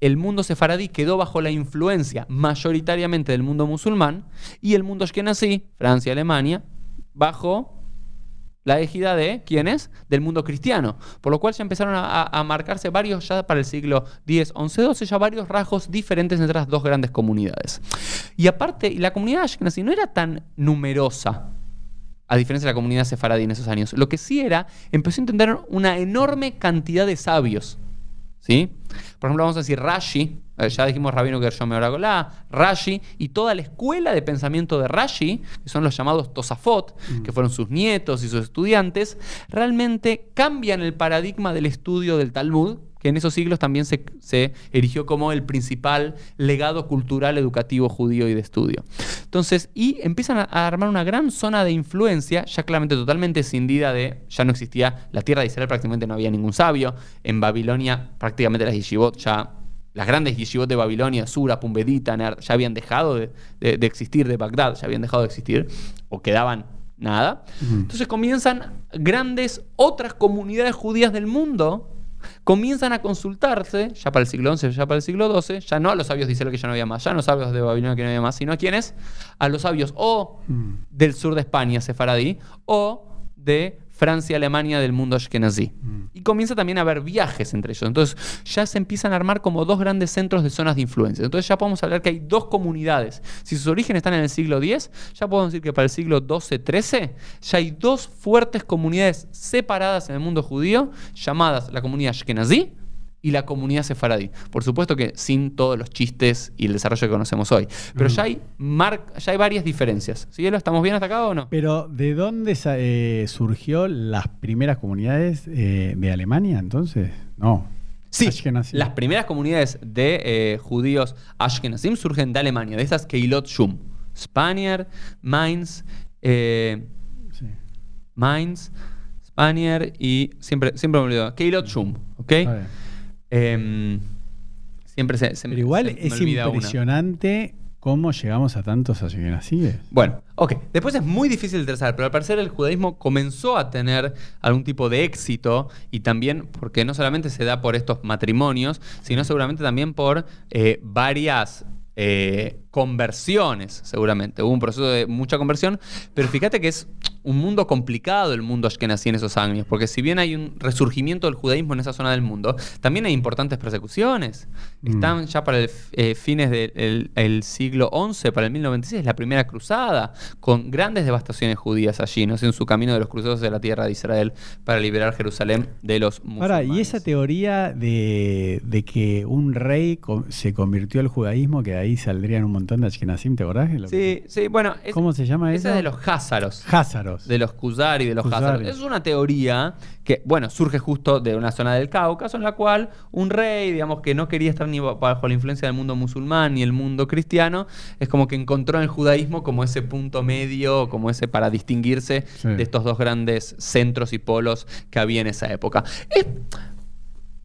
el mundo sefaradí quedó bajo la influencia mayoritariamente del mundo musulmán y el mundo ashkenazí, Francia, Alemania, bajo la ejida de quiénes? Del mundo cristiano. Por lo cual ya empezaron a, marcarse varios, ya para el siglo X, XI, XII, ya varios rasgos diferentes entre las dos grandes comunidades. Y aparte, la comunidad ashkenazi no era tan numerosa, a diferencia de la comunidad sefaradí en esos años. Lo que sí era, empezó a entender una enorme cantidad de sabios. ¿sí? Por ejemplo, vamos a decir Rashi, eh, ya dijimos Rabino Gershom Rashi y toda la escuela de pensamiento de Rashi, que son los llamados Tosafot, mm. que fueron sus nietos y sus estudiantes, realmente cambian el paradigma del estudio del Talmud, que en esos siglos también se, erigió como el principal legado cultural educativo judío y de estudio. Entonces, y empiezan a, armar una gran zona de influencia, ya claramente totalmente escindida de, ya no existía la tierra de Israel, prácticamente no había ningún sabio, en Babilonia prácticamente las yeshivot ya las grandes yeshivot de Babilonia, Sura, Pumbedita, ya habían dejado de, existir, de Bagdad, ya habían dejado de existir, o quedaban nada. Entonces comienzan grandes otras comunidades judías del mundo, comienzan a consultarse, ya para el siglo XI, ya para el siglo XII, ya no a los sabios de que ya no había más, ya no los sabios de Babilonia que no había más, sino a quienes, a los sabios o del sur de España, sefaradí, o de Francia, Alemania del mundo ashkenazí. Mm. Y comienza también a haber viajes entre ellos. Entonces ya se empiezan a armar como dos grandes centros de zonas de influencia. Entonces ya podemos hablar que hay dos comunidades. Si sus orígenes están en el siglo X, ya podemos decir que para el siglo XII-XIII ya hay dos fuertes comunidades separadas en el mundo judío, llamadas la comunidad ashkenazí y la comunidad sefaradí. Por supuesto que sin todos los chistes y el desarrollo que conocemos hoy. Pero mm. ya, hay hay varias diferencias. ¿Sí, estamos bien hasta acá o no? Pero ¿de dónde eh, surgió las primeras comunidades eh, de Alemania entonces? No. Sí, las primeras comunidades de eh, judíos Ashkenazim surgen de Alemania, de esas Keilot Shum. Spanier, Mainz, Mainz, Spanier y siempre, siempre me olvido, Keilot Shum, ¿ok? Em, siempre se, Pero me, igual es impresionante cómo llegamos a tantos así Bueno, ok. Después es muy difícil de trazar, pero al parecer el judaísmo comenzó a tener algún tipo de éxito y también porque no solamente se da por estos matrimonios, sino seguramente también por eh, varias eh, conversiones, seguramente. Hubo un proceso de mucha conversión, pero fíjate que es un mundo complicado el mundo ashkenazí en esos años, porque si bien hay un resurgimiento del judaísmo en esa zona del mundo, también hay importantes persecuciones. Mm. Están ya para el, eh, fines del siglo XI, para el 1096, la primera cruzada, con grandes devastaciones judías allí, ¿no? en su camino de los cruzados de la tierra de Israel para liberar Jerusalén de los musulmanes. Ahora, ¿y esa teoría de, que un rey se convirtió al judaísmo, que ahí saldrían un montón de ashkenazim, ¿te acordás? Sí, sí, bueno. ¿Cómo se llama esa? es de los házaros. Házaros. De los Khuzar y de los Hazar Es una teoría que, bueno, surge justo de una zona del Cáucaso en la cual un rey, digamos, que no quería estar ni bajo la influencia del mundo musulmán ni el mundo cristiano, es como que encontró en el judaísmo como ese punto medio, como ese para distinguirse de estos dos grandes centros y polos que había en esa época. Es,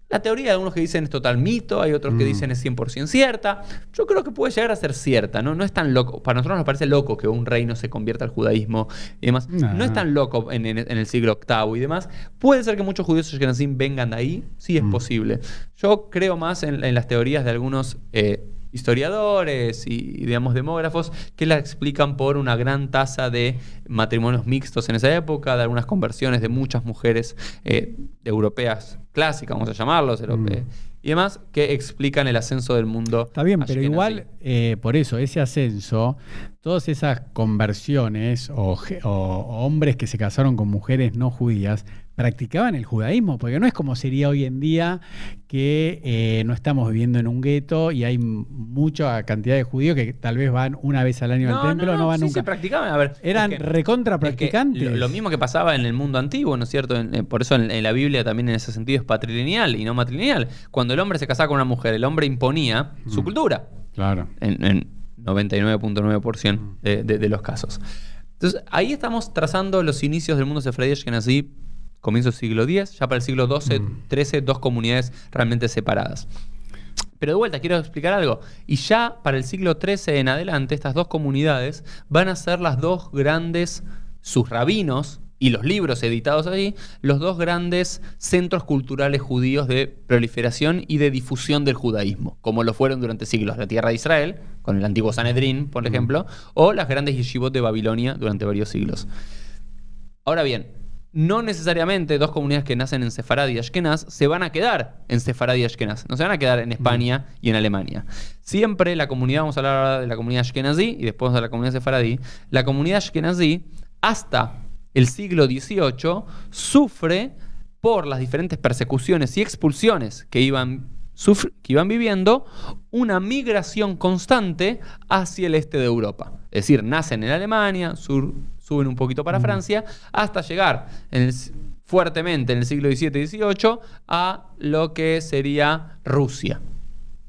la teoría, de algunos que dicen es total mito, hay otros que mm. dicen es 100% cierta. Yo creo que puede llegar a ser cierta, ¿no? No es tan loco. Para nosotros nos parece loco que un reino se convierta al judaísmo y demás. No es tan loco en, el siglo VIII y demás. Puede ser que muchos judíos sin vengan de ahí, sí es mm. posible. Yo creo más en, las teorías de algunos eh, historiadores y, digamos, demógrafos que la explican por una gran tasa de matrimonios mixtos en esa época, de algunas conversiones de muchas mujeres eh, europeas clásicas, vamos a llamarlos, europeas. Mm. y demás que explican el ascenso del mundo. Está bien, pero igual, eh, por eso, ese ascenso, todas esas conversiones o, hombres que se casaron con mujeres no judías, practicaban el judaísmo, porque no es como sería hoy en día que eh, no estamos viviendo en un gueto y hay mucha cantidad de judíos que tal vez van una vez al año al templo, no, no, no van sí, nunca. Se practicaban, a ver, eran recontra practicantes. lo, mismo que pasaba en el mundo antiguo, ¿no es cierto? Eh, por eso en, la Biblia también en ese sentido es patrilineal y no matrilineal. Cuando el hombre se casaba con una mujer, el hombre imponía mm. su cultura. Claro. En, 99.9% mm. de, los casos. Entonces, ahí estamos trazando los inicios del mundo de sefardí así comienzo del siglo X, ya para el siglo XII, XIII, mm. dos comunidades realmente separadas. Pero de vuelta, quiero explicar algo. Y ya para el siglo XIII en adelante, estas dos comunidades van a ser las dos grandes, sus rabinos y los libros editados allí, los dos grandes centros culturales judíos de proliferación y de difusión del judaísmo, como lo fueron durante siglos la Tierra de Israel, con el antiguo Sanedrín, por mm. ejemplo, o las grandes yeshivot de Babilonia durante varios siglos. Ahora bien, no necesariamente dos comunidades que nacen en Sefarad y Ashkenaz se van a quedar en Sefarad y Ashkenaz, no se van a quedar en España mm. y en Alemania. Siempre la comunidad, vamos a hablar ahora de la comunidad Ashkenazí y después de la comunidad Sefaradí, la comunidad Ashkenazí hasta el siglo XVIII sufre por las diferentes persecuciones y expulsiones que iban, que iban viviendo una migración constante hacia el este de Europa. Es decir, nacen en Alemania, sur suben un poquito para Francia, hasta llegar fuertemente en el siglo XVII y XVIII a lo que sería Rusia.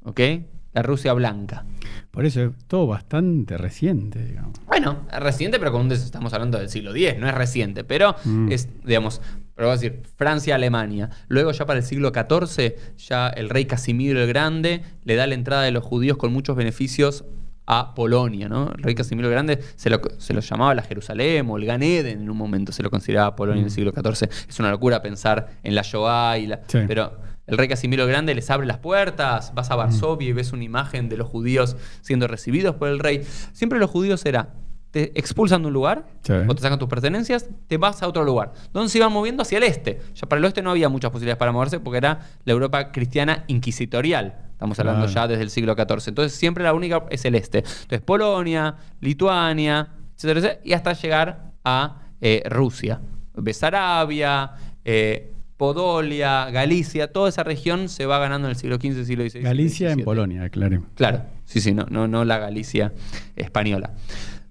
¿Ok? La Rusia blanca. Por eso es todo bastante reciente, digamos. Bueno, reciente, pero con estamos hablando del siglo X, no es reciente, pero mm. es, digamos, pero decir, Francia-Alemania. Luego ya para el siglo XIV, ya el rey Casimiro el Grande le da la entrada de los judíos con muchos beneficios a Polonia, ¿no? El rey Casimiro Grande se lo, llamaba la Jerusalén o el Gan en un momento, se lo consideraba Polonia en el mm. siglo XIV. Es una locura pensar en la Shoah y la... Pero el rey Casimiro Grande les abre las puertas, vas a mm. Varsovia y ves una imagen de los judíos siendo recibidos por el rey. Siempre los judíos eran te expulsan de un lugar o te sacan tus pertenencias, te vas a otro lugar, ¿Dónde se iban moviendo hacia el este. Ya para el oeste no había muchas posibilidades para moverse porque era la Europa cristiana inquisitorial. Estamos hablando ya desde el siglo XIV. Entonces siempre la única es el este. Entonces Polonia, Lituania, etcétera, y hasta llegar a eh, Rusia. Besarabia, eh, Podolia, Galicia, toda esa región se va ganando en el siglo XV, siglo XVI. Galicia en Polonia, claro. Claro, sí, sí, no, no, no la Galicia española.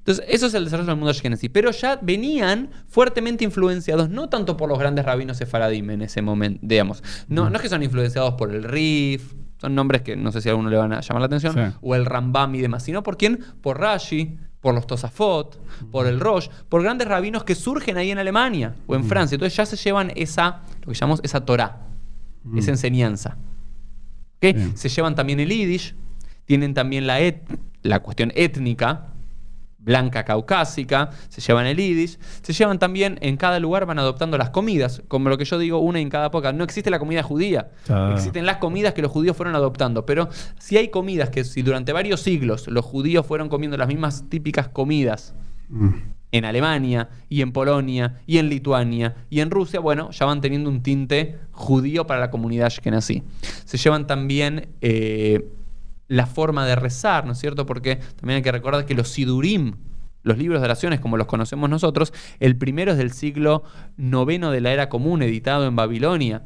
Entonces, eso es el desarrollo del mundo de Ashkenazi. Pero ya venían fuertemente influenciados, no tanto por los grandes rabinos sefaradim en ese momento, digamos. No, no es que son influenciados por el Rif, son nombres que no sé si a alguno le van a llamar la atención, o el Rambam y demás, sino por quién? Por Rashi, por los Tosafot, por el Rosh, por grandes rabinos que surgen ahí en Alemania o en Francia. Entonces ya se llevan esa, lo que llamamos esa Torah, esa enseñanza. Se llevan también el Yiddish, tienen también la, la cuestión étnica, blanca caucásica, se llevan el idish, se llevan también, en cada lugar van adoptando las comidas, como lo que yo digo, una en cada época. No existe la comida judía, ah. existen las comidas que los judíos fueron adoptando, pero si hay comidas que si durante varios siglos los judíos fueron comiendo las mismas típicas comidas. Mm. En Alemania, y en Polonia, y en Lituania, y en Rusia, bueno, ya van teniendo un tinte judío para la comunidad nací Se llevan también eh, la forma de rezar, ¿no es cierto? Porque también hay que recordar que los sidurim, los libros de oraciones como los conocemos nosotros, el primero es del siglo IX de la era común, editado en Babilonia.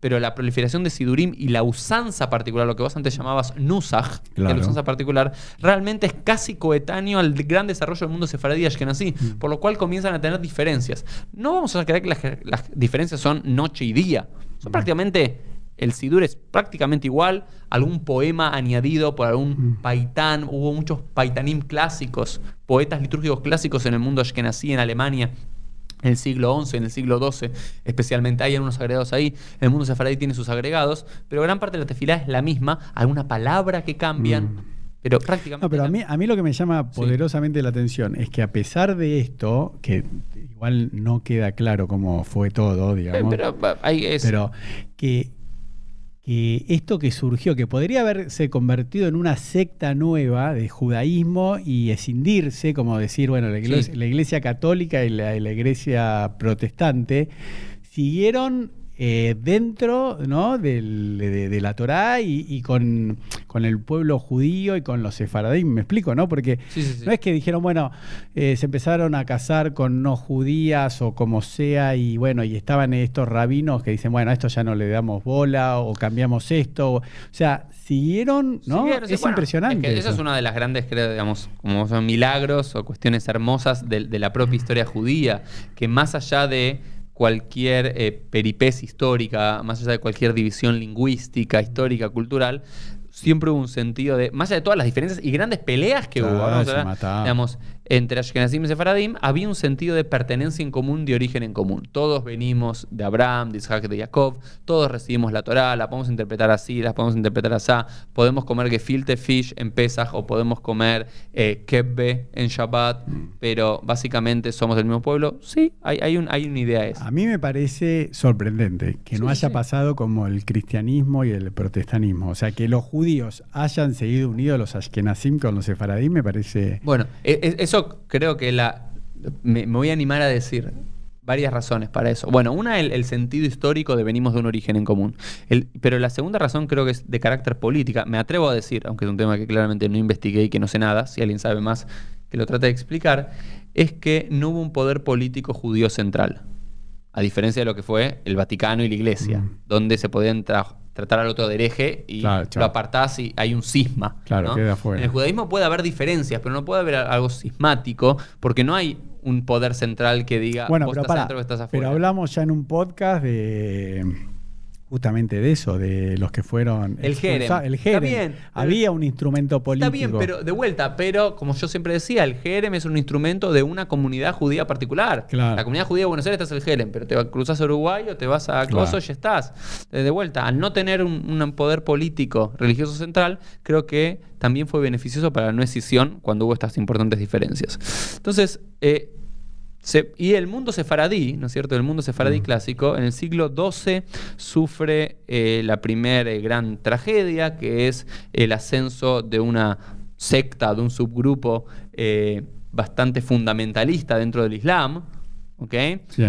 Pero la proliferación de sidurim y la usanza particular, lo que vos antes llamabas nusach, la usanza particular, realmente es casi coetáneo al gran desarrollo del mundo sefardí ashkenazí, así, mm. por lo cual comienzan a tener diferencias. No vamos a creer que las, diferencias son noche y día, son mm. prácticamente el Sidur es prácticamente igual, algún poema añadido por algún mm. paitán, hubo muchos paitanim clásicos, poetas litúrgicos clásicos en el mundo que nací en Alemania, en el siglo XI, en el siglo XII, especialmente hay algunos agregados ahí. el mundo sefaradí tiene sus agregados, pero gran parte de la tefilá es la misma, alguna palabra que cambian. Mm. Pero prácticamente. No, pero a mí, a mí lo que me llama poderosamente la atención es que, a pesar de esto, que igual no queda claro cómo fue todo, digamos. Eh, pero, hay pero que que esto que surgió, que podría haberse convertido en una secta nueva de judaísmo y escindirse, como decir, bueno, la iglesia, la iglesia católica y la, la iglesia protestante, siguieron eh, dentro ¿no? de, la Torá y, con, el pueblo judío y con los sefaradíes, me explico, ¿no? Porque no es que dijeron, bueno, eh, se empezaron a casar con no judías o como sea, y bueno, y estaban estos rabinos que dicen, bueno, a esto ya no le damos bola o cambiamos esto. O, sea, siguieron, ¿no? es impresionante. Es esa es una de las grandes, digamos, como son milagros o cuestiones hermosas de la propia historia judía, que más allá de cualquier eh, peripecia histórica, más allá de cualquier división lingüística, histórica, cultural, siempre hubo un sentido de, más allá de todas las diferencias y grandes peleas que hubo, digamos, entre Ashkenazim y Sefaradim había un sentido de pertenencia en común, de origen en común. Todos venimos de Abraham, de Isaac, de Jacob, todos recibimos la Torah, la podemos interpretar así, la podemos interpretar así, podemos comer gefilte fish en Pesach o podemos comer eh, kebbe en Shabbat, mm. pero básicamente somos del mismo pueblo. Sí, hay, hay, un, hay una idea esa A mí me parece sorprendente que no haya pasado como el cristianismo y el protestanismo, o sea, que los judíos hayan seguido unidos los Ashkenazim con los Sefaradim me parece... Bueno, e, e, eso creo que la. Me, voy a animar a decir varias razones para eso. Bueno, una, el, el sentido histórico de venimos de un origen en común. El, pero la segunda razón creo que es de carácter política. Me atrevo a decir, aunque es un tema que claramente no investigué y que no sé nada, si alguien sabe más que lo trate de explicar, es que no hubo un poder político judío central. A diferencia de lo que fue el Vaticano y la Iglesia, mm. donde se podían trabajar tratar al otro de hereje y lo apartás y hay un cisma. Claro, afuera. En el judaísmo puede haber diferencias, pero no puede haber algo sismático porque no hay un poder central que diga bueno, vos estás para, estás afuera. Pero hablamos ya en un podcast de justamente de eso, de los que fueron. El Jerem. El Jerem. Había un instrumento político. Está bien, pero de vuelta, pero como yo siempre decía, el Jerem es un instrumento de una comunidad judía particular. La comunidad judía de Buenos Aires es el Jerem, pero te cruzas a Uruguay o te vas a Coso y y estás. De vuelta, al no tener un, poder político religioso central, creo que también fue beneficioso para la no escisión cuando hubo estas importantes diferencias. Entonces, eh, y el mundo sefaradí, ¿no es cierto? El mundo sefaradí mm. clásico, en el siglo XII sufre eh, la primera eh, gran tragedia, que es el ascenso de una secta, de un subgrupo eh, bastante fundamentalista dentro del Islam. ¿Ok? Sí.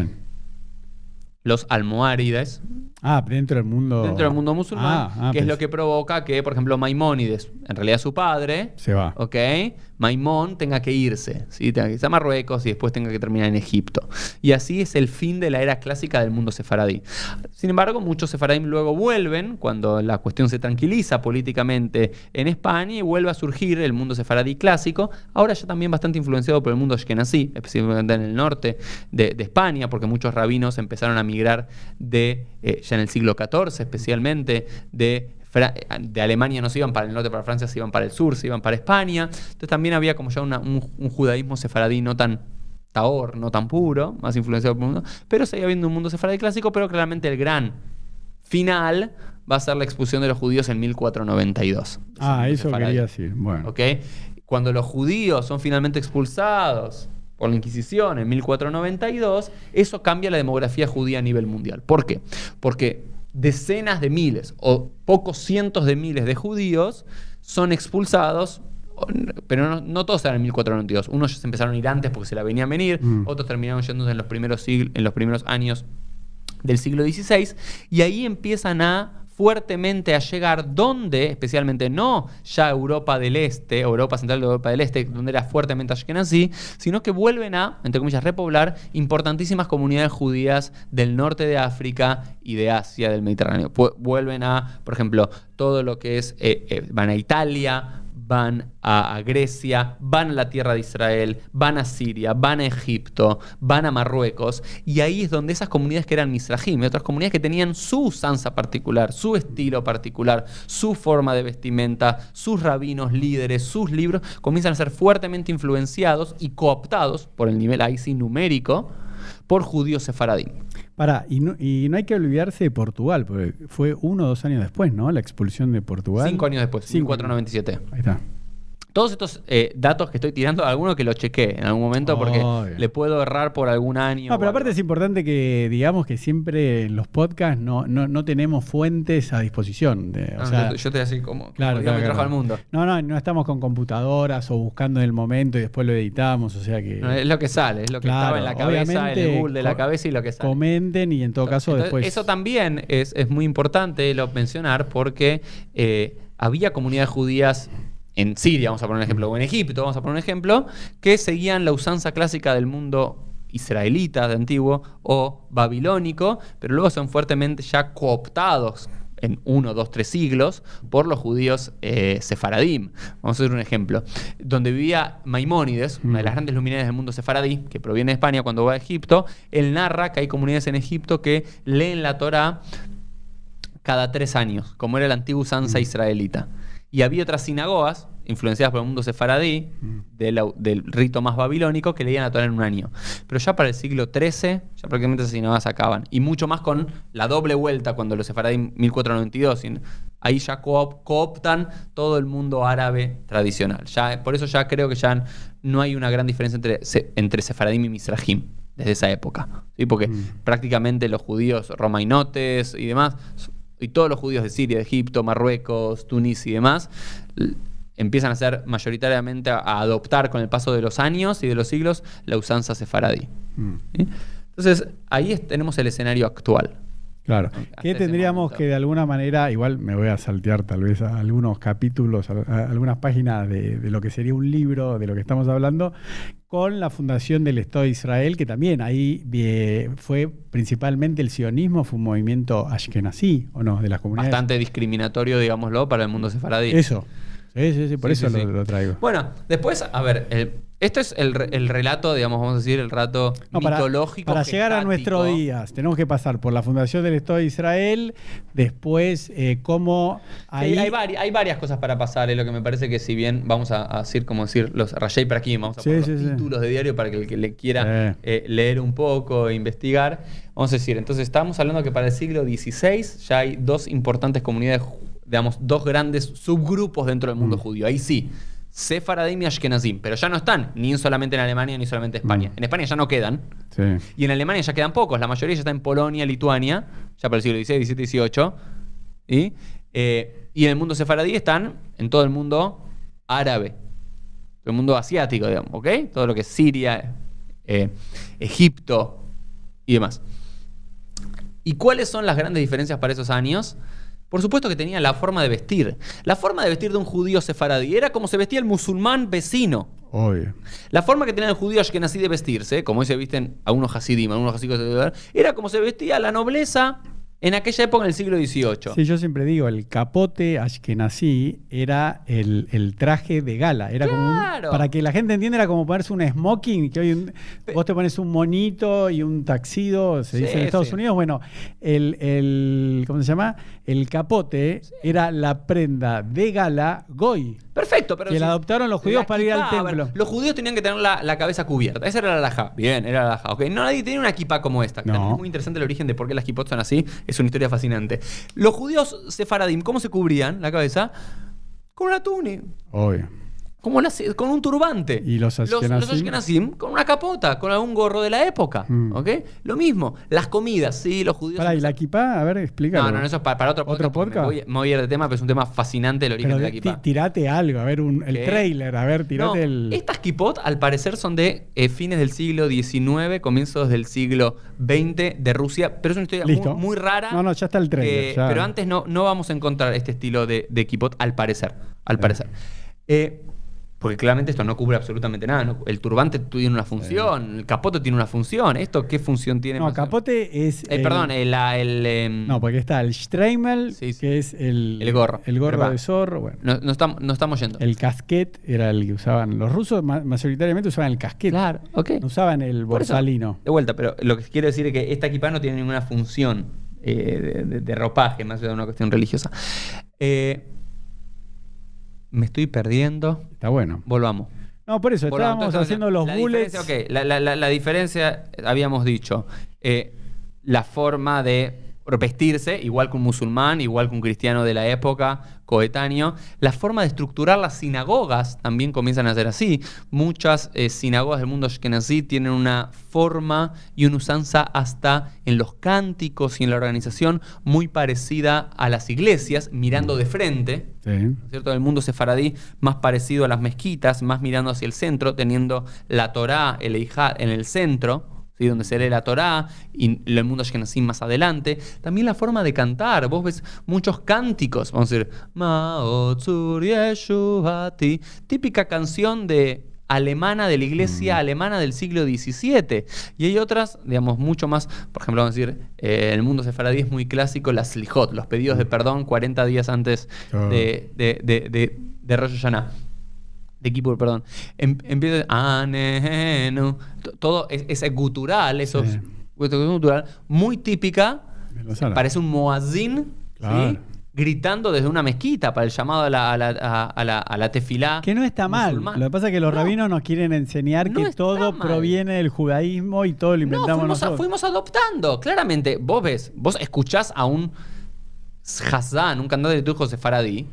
Los almohárides. Ah, dentro del mundo. Dentro del mundo musulmán, ah, ah, que es lo que provoca que, por ejemplo, Maimónides, en realidad su padre. Se va. ¿Ok? Maimón tenga que irse, tenga que irse a Marruecos y después tenga que terminar en Egipto. Y así es el fin de la era clásica del mundo sefaradí. Sin embargo, muchos sefaradíes luego vuelven, cuando la cuestión se tranquiliza políticamente en España, y vuelve a surgir el mundo sefaradí clásico, ahora ya también bastante influenciado por el mundo ashkenazí, especialmente en el norte de, España, porque muchos rabinos empezaron a migrar eh, ya en el siglo XIV especialmente, de de Alemania no se iban para el norte, para Francia, se iban para el sur, se iban para España. Entonces también había como ya un, judaísmo sefaradí no tan taor, no tan puro, más influenciado por el mundo, pero seguía habiendo un mundo sefaradí clásico, pero claramente el gran final va a ser la expulsión de los judíos en 1492. Ah, eso quería decir. Bueno. Cuando los judíos son finalmente expulsados por la Inquisición en 1492, eso cambia la demografía judía a nivel mundial. ¿Por qué? Porque decenas de miles o pocos cientos de miles de judíos son expulsados, pero no, todos eran en 1492. Unos ya se empezaron a ir antes porque se la venían a venir, mm. otros terminaron yéndose en los primeros, siglos, en los primeros años del siglo XVI, y ahí empiezan a fuertemente a llegar, donde, especialmente no ya Europa del Este, Europa Central de Europa del Este, donde era fuertemente así, sino que vuelven a, entre comillas, repoblar importantísimas comunidades judías del norte de África y de Asia, del Mediterráneo. Vuelven a, por ejemplo, todo lo que es, eh, eh, van a Italia, van a, Grecia, van a la tierra de Israel, van a Siria, van a Egipto, van a Marruecos, y ahí es donde esas comunidades que eran misrajim, y otras comunidades que tenían su usanza particular, su estilo particular, su forma de vestimenta, sus rabinos, líderes, sus libros, comienzan a ser fuertemente influenciados y cooptados por el nivel ahí sí numérico por judíos sefaradíes y no, y no hay que olvidarse de Portugal, porque fue uno o dos años después, ¿no? La expulsión de Portugal. Cinco años después, 497. Ahí está. Todos estos eh, datos que estoy tirando, algunos que lo chequé en algún momento porque oh, le puedo errar por algún año. No, pero aparte es importante que digamos que siempre en los podcasts no, tenemos fuentes a disposición. Ah, yo, te estoy así como. Claro, me trajo al mundo. No, no, no estamos con computadoras o buscando en el momento y después lo editamos. O sea que. es lo que sale, es lo que estaba en la cabeza, el Google de la cabeza y lo que sale. Comenten y en todo caso después. Eso también es, muy importante lo mencionar porque eh, había comunidades judías en Siria, vamos a poner un ejemplo, o en Egipto, vamos a poner un ejemplo, que seguían la usanza clásica del mundo israelita de antiguo o babilónico, pero luego son fuertemente ya cooptados en uno, dos, tres siglos por los judíos eh, Vamos a hacer un ejemplo. Donde vivía Maimónides, una de las grandes luminarias del mundo sefaradí, que proviene de España cuando va a Egipto, él narra que hay comunidades en Egipto que leen la Torah cada tres años, como era la antigua usanza israelita. Y había otras sinagogas, influenciadas por el mundo sefaradí, mm. de del rito más babilónico, que leían a tomar en un año. Pero ya para el siglo XIII, ya prácticamente esas sinagogas acaban. Y mucho más con la doble vuelta, cuando los sefaradí 1492, ahí ya cooptan todo el mundo árabe tradicional. Ya, por eso ya creo que ya no hay una gran diferencia entre, entre sefaradí y misrahim desde esa época. ¿sí? Porque mm. prácticamente los judíos romainotes y demás, y todos los judíos de Siria, de Egipto, Marruecos, Tunis y demás, empiezan a ser mayoritariamente a, adoptar con el paso de los años y de los siglos la usanza sefaradí. Mm. Entonces, ahí tenemos el escenario actual. Claro. ¿Qué este tendríamos que de alguna manera, igual me voy a saltear tal vez algunos capítulos, algunas páginas de, lo que sería un libro, de lo que estamos hablando, con la fundación del Estado de Israel, que también ahí fue principalmente el sionismo, fue un movimiento ashkenazí, ¿o no? De las comunidades. Bastante discriminatorio, digámoslo, para el mundo sefaradí. Eso. Sí, sí, sí, por eso lo, traigo. Bueno, después, a ver, esto es el, relato, digamos, vamos a decir, el rato mitológico. Para, llegar a nuestro día tenemos que pasar por la fundación del Estado de Israel, después eh, cómo... Hay, varias cosas para pasar, es lo que me parece que si bien vamos a, decir, como decir, los Rayay para aquí, vamos a poner los títulos de diario para que el que le quiera eh, leer un poco e investigar, vamos a decir, entonces estamos hablando que para el siglo XVI ya hay dos importantes comunidades judías digamos, dos grandes subgrupos dentro del mundo mm. judío. Ahí sí, Sefaradim y Ashkenazim, pero ya no están, ni solamente en Alemania ni solamente en España. Mm. En España ya no quedan, y en Alemania ya quedan pocos, la mayoría ya está en Polonia, Lituania, ya para el siglo XVI, XVII, XVIII, y, en el mundo sefaradí están en todo el mundo árabe, todo el mundo asiático, digamos, ¿ok? Todo lo que es Siria, eh, Egipto y demás. ¿Y cuáles son las grandes diferencias para esos años? Por supuesto que tenía la forma de vestir. La forma de vestir de un judío sefaradí era como se vestía el musulmán vecino. La forma que tenía judíos que nací de vestirse, como se visten a unos hasidim, a unos verdad, era como se vestía la nobleza en aquella época, en el siglo XVIII. Sí, yo siempre digo, el capote nací, era el, traje de gala. Era como para que la gente entienda, era como ponerse un smoking, que hoy vos te pones un monito y un taxido, se dice en Estados Unidos. Bueno, el, ¿cómo se llama? El capote era la prenda de gala goy. Perfecto, pero. Que la adoptaron los judíos para ir al templo. los judíos tenían que tener la, cabeza cubierta. Esa era la laja. Bien, era la laja. Ok. No, nadie tenía una kipa como esta. es muy interesante el origen de por qué las kipot son así es una historia fascinante. Los judíos sefaradim, ¿cómo se cubrían la cabeza? Con una tuni. Obvio. Como con un turbante. Y los Ashkenazim. Los, los ashkenazim con una capota, con algún gorro de la época. Mm. ¿Ok? Lo mismo. Las comidas, sí, los judíos. Para, ¿y la equipa A ver, explícalo. No, no, eso es para, para otro podcast. ¿Otro podcast? Me, voy, a ir de tema, pero es un tema fascinante el origen de la equipa Tirate algo, a ver, un, el trailer, a ver, tirate no, Estas kipot, al parecer, son de eh, fines del siglo XIX, comienzos del siglo XX de Rusia, pero es una historia muy, rara. No, no, ya está el trailer. Eh, pero antes no, no vamos a encontrar este estilo de, de al parecer. Al parecer. Eh, porque claramente esto no cubre absolutamente nada. El turbante tiene una función, eh. el capote tiene una función. ¿Esto qué función tiene? No, capote es. Eh, perdón, el. Em, no, porque está el Streimel, que es el. El gorro. El gorro de zorro. Bueno. No, estamos, no yendo. El casquet era el que usaban. Los rusos mayoritariamente usaban el casquet. Claro, ok. usaban el borsalino. de vuelta, pero lo que quiero decir es que esta equipa no tiene ninguna función eh, de, ropaje, más allá de una cuestión religiosa. Eh, me estoy perdiendo. Está bueno. Volvamos. No, por eso, Volvamos. estábamos haciendo los mules. la, diferencia, habíamos dicho, eh, la forma de vestirse, igual que un musulmán, igual que un cristiano de la época, coetáneo, la forma de estructurar las sinagogas también comienzan a ser así. Muchas eh, sinagogas del mundo ashkenazí tienen una forma y una usanza hasta en los cánticos y en la organización muy parecida a las iglesias, mirando de frente. ¿cierto? El mundo sefaradí más parecido a las mezquitas, más mirando hacia el centro, teniendo la Torá, el Eijá en el centro donde se lee la Torá y el mundo así más adelante. También la forma de cantar. Vos ves muchos cánticos, vamos a decir, Yeshu típica canción de alemana de la iglesia mm. alemana del siglo XVII. Y hay otras, digamos, mucho más, por ejemplo, vamos a decir, en eh, el mundo sefaradí es muy clásico, las slijot, los pedidos de perdón 40 días antes ah. de, de, de, de Rosh Hashanah de Kipur, perdón, em, empieza ah, todo es, ese gutural, eso muy típica, parece un moazín, gritando desde una mezquita para el llamado a la, a tefilá. Que no está mal. Lo que pasa es que los rabinos nos quieren enseñar que todo proviene del judaísmo y todo lo inventamos no, fuimos nosotros. fuimos adoptando, claramente. Vos ves, vos escuchás a un Hassan, un cantante de josef Faradí,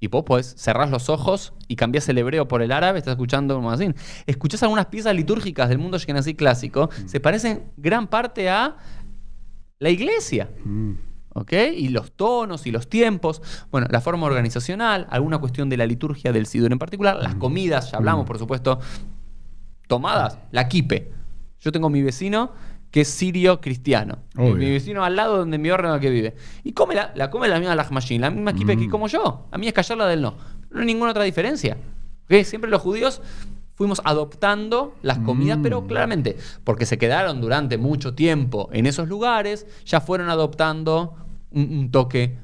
y vos pues, cerrás los ojos y cambiás el hebreo por el árabe, estás escuchando un así. Escuchás algunas piezas litúrgicas del mundo así clásico, mm. se parecen gran parte a la iglesia. Mm. ¿Ok? Y los tonos y los tiempos, bueno, la forma organizacional, alguna cuestión de la liturgia del Sidur en particular, las mm. comidas, ya hablamos, por supuesto, tomadas, la quipe. Yo tengo mi vecino que es sirio cristiano. Mi vecino al lado donde mi órgano que vive. Y come la, come la misma la misma kipe mm. como yo. A mí es callarla del no. No hay ninguna otra diferencia. Siempre los judíos fuimos adoptando las comidas, mm. pero claramente, porque se quedaron durante mucho tiempo en esos lugares, ya fueron adoptando un toque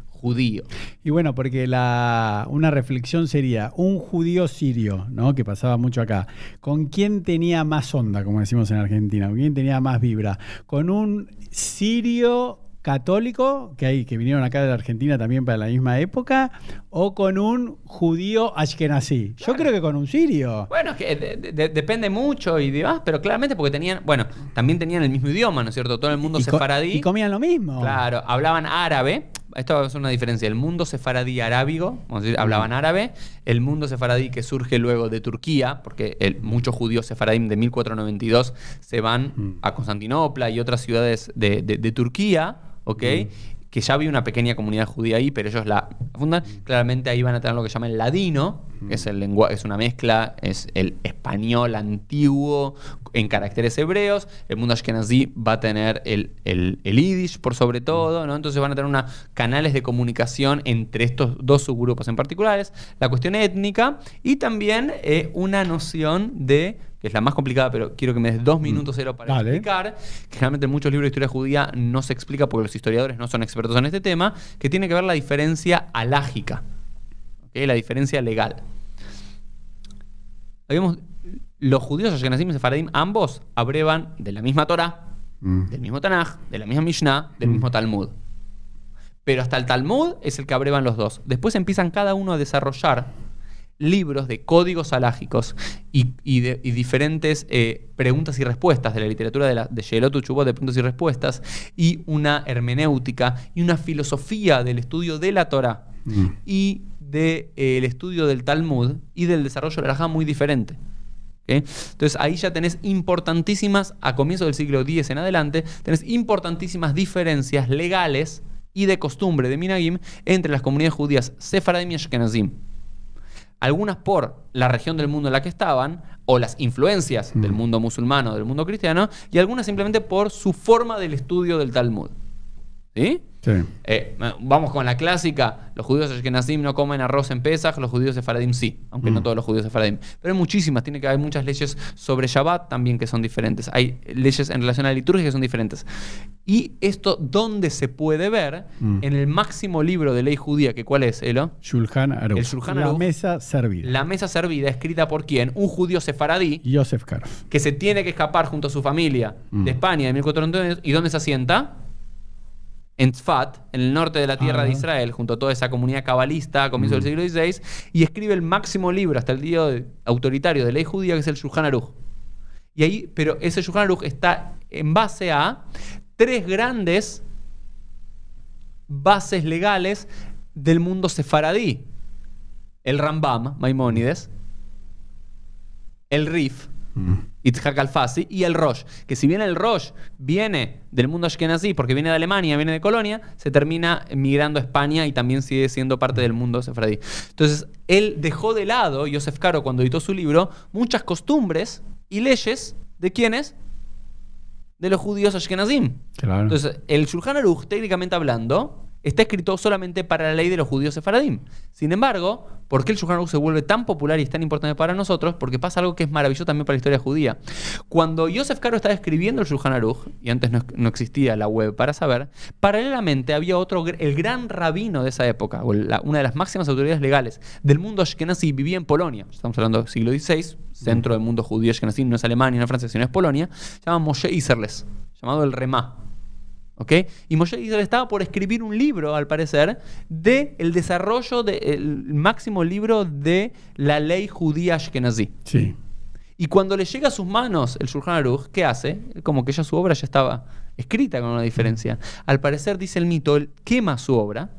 y bueno, porque la, una reflexión sería, un judío sirio, ¿no? que pasaba mucho acá, ¿con quién tenía más onda, como decimos en Argentina? ¿Con quién tenía más vibra? ¿Con un sirio católico que que vinieron acá de la Argentina también para la misma época o con un judío ashkenazí. Yo creo que con un sirio. Bueno, que depende mucho y demás, pero claramente porque tenían, bueno, también tenían el mismo idioma, ¿no es cierto? Todo el mundo se paradía y comían lo mismo. Claro, hablaban árabe, esto es una diferencia. El mundo sefaradí arábigo, vamos a hablaban árabe. El mundo sefaradí que surge luego de Turquía, porque muchos judíos sefaradí de 1492 se van a Constantinopla y otras ciudades de, Turquía, ¿ok? que ya había una pequeña comunidad judía ahí, pero ellos la fundan. Mm. Claramente ahí van a tener lo que llaman ladino, mm. que es, el es una mezcla, es el español antiguo en caracteres hebreos. El mundo ashkenazí va a tener el, el, el yiddish por sobre mm. todo, ¿no? Entonces van a tener una, canales de comunicación entre estos dos subgrupos en particulares. La cuestión étnica y también eh, una noción de es la más complicada, pero quiero que me des dos mm. minutos cero para explicar, que realmente en muchos libros de historia judía no se explica porque los historiadores no son expertos en este tema, que tiene que ver la diferencia alágica, la diferencia legal. los judíos Ashkenazim y Sefaradim, ambos abrevan de la misma Torah, mm. del mismo Tanaj, de la misma Mishnah, del mm. mismo Talmud. Pero hasta el Talmud es el que abrevan los dos. Después empiezan cada uno a desarrollar libros de códigos alágicos y, diferentes eh, preguntas y respuestas de la literatura de, la, de de preguntas y respuestas, y una hermenéutica y una filosofía del estudio de la Torah mm. y del eh, estudio del Talmud y del desarrollo de la Raja muy diferente. Entonces ahí ya tenés importantísimas, a comienzos del siglo X en adelante, tenés importantísimas diferencias legales y de costumbre de Minagim entre las comunidades judías Sefaradim y Ashkenazim algunas por la región del mundo en la que estaban, o las influencias del mm. mundo musulmano, del mundo cristiano, y algunas simplemente por su forma del estudio del Talmud. ¿Sí? Eh, vamos con la clásica, los judíos ashkenazim no comen arroz en Pesach los judíos sefaradim sí, aunque no mm. todos los judíos sefaradim. Pero hay muchísimas, tiene que haber muchas leyes sobre Shabbat también que son diferentes. Hay leyes en relación a la liturgia que son diferentes. Y esto, ¿dónde se puede ver? Mm. En el máximo libro de ley judía, que ¿cuál es, Elo? Shulchan El La mesa servida. La mesa servida, escrita por quién? Un judío sefaradí. Joseph Karf. Que se tiene que escapar junto a su familia mm. de España en 1492. ¿Y dónde se asienta? en Tzfat, en el norte de la tierra de Israel, junto a toda esa comunidad cabalista a comienzos del mm. siglo XVI, y escribe el máximo libro hasta el día autoritario de ley judía, que es el Shulchan Aruch. Y ahí, pero ese Shulchan Aruch está en base a tres grandes bases legales del mundo sefaradí. El Rambam, Maimónides, el Rif Mm. itzhak al y el Rosh. Que si bien el Rosh viene del mundo ashkenazí, porque viene de Alemania, viene de Colonia, se termina migrando a España y también sigue siendo parte del mundo sefradí. Entonces, él dejó de lado, Yosef Caro, cuando editó su libro, muchas costumbres y leyes de quienes? De los judíos ashkenazim. Entonces, el Shulchan Aruch, técnicamente hablando, está escrito solamente para la ley de los judíos sefaradim. Sin embargo, ¿por qué el Shulchan Aruch se vuelve tan popular y tan importante para nosotros? Porque pasa algo que es maravilloso también para la historia judía. Cuando Yosef Caro estaba escribiendo el Shulchan Aruch, y antes no, existía la web para saber, paralelamente había otro, el gran rabino de esa época, o una de las máximas autoridades legales del mundo ashkenazi, vivía en Polonia. Estamos hablando del siglo XVI, centro del mundo judío ashkenazi, no es Alemania, no es Francia, sino es Polonia. Se llama Moshe Iserles, llamado el Remá. Y Moshe Israel estaba por escribir un libro, al parecer, de desarrollo del máximo libro de la ley judía ashkenazí. Sí. Y cuando le llega a sus manos el Shulchan Aruch, ¿qué hace? Como que ya su obra ya estaba escrita con una diferencia. Al parecer, dice el mito, él quema su obra